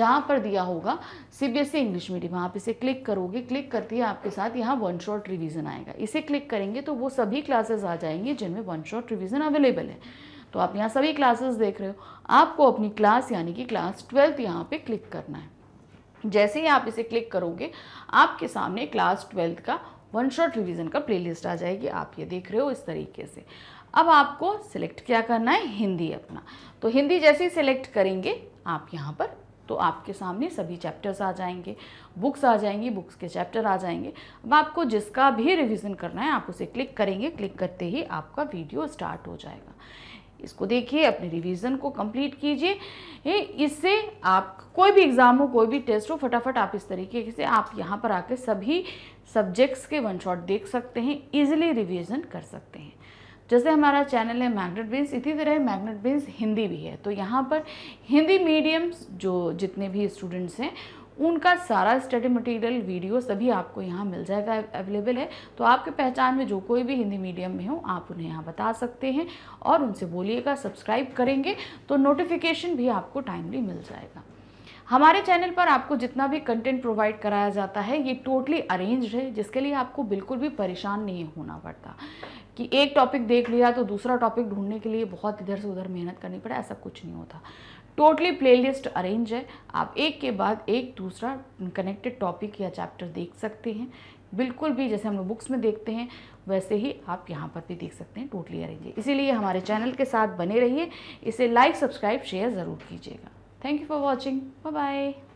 जहाँ पर दिया होगा C B S E English medium वहाँ पर इसे क्लिक करोगे क्लिक करती है आपके साथ यहाँ वन शॉट रिवीजन आएगा इसे क्लिक करेंगे तो वो सभी क्लासेस आ जाएंगे जिनमें वन शॉट रिवीजन अवेलेबल है तो आप यहाँ सभी क्लासेस देख रहे हो आपको अपनी क्लास यानी कि क्लास ट्वेल्थ यहाँ पे क्लिक करना है जैसे ही आप इसे क्लिक करोगे आपके सामने क्लास ट्वेल्थ का वन शॉट रिवीजन का प्लेलिस्ट आ जाएगी आप ये देख रहे हो इस तरीके से अब आपको सिलेक्ट क्या करना है हिंदी अपना तो हिंदी जैसे ही सिलेक्ट करेंगे आप यहाँ पर तो आपके सामने सभी चैप्टर्स आ जाएंगे बुक्स आ जाएंगी बुक्स के चैप्टर आ जाएंगे अब आपको जिसका भी रिवीजन करना है आप उसे क्लिक करेंगे क्लिक करते ही आपका वीडियो स्टार्ट हो जाएगा इसको देखिए अपने रिवीजन को कंप्लीट कीजिए इससे आप कोई भी एग्ज़ाम हो कोई भी टेस्ट हो फटाफट आप इस तरीके से आप यहाँ पर आकर सभी सब्जेक्ट्स के वन शॉट देख सकते हैं इजिली रिविजन कर सकते हैं जैसे हमारा चैनल है मैग्नेट बिन्स इसी तरह मैग्नेट बिन्स हिंदी भी है तो यहाँ पर हिंदी मीडियम्स जो जितने भी स्टूडेंट्स हैं उनका सारा स्टडी मटेरियल वीडियो सभी आपको यहाँ मिल जाएगा अवेलेबल है तो आपके पहचान में जो कोई भी हिंदी मीडियम में हो आप उन्हें यहाँ बता सकते हैं और उनसे बोलिएगा सब्सक्राइब करेंगे तो नोटिफिकेशन भी आपको टाइमली मिल जाएगा हमारे चैनल पर आपको जितना भी कंटेंट प्रोवाइड कराया जाता है ये टोटली अरेंज है जिसके लिए आपको बिल्कुल भी परेशान नहीं होना पड़ता कि एक टॉपिक देख लिया तो दूसरा टॉपिक ढूंढने के लिए बहुत इधर से उधर मेहनत करनी पड़े ऐसा कुछ नहीं होता टोटली प्लेलिस्ट अरेंज है आप एक के बाद एक दूसरा कनेक्टेड टॉपिक या चैप्टर देख सकते हैं बिल्कुल भी जैसे हम लोग बुक्स में देखते हैं वैसे ही आप यहाँ पर भी देख सकते हैं टोटली अरेंज है इसीलिए हमारे चैनल के साथ बने रहिए इसे लाइक सब्सक्राइब शेयर ज़रूर कीजिएगा thank you for watching bye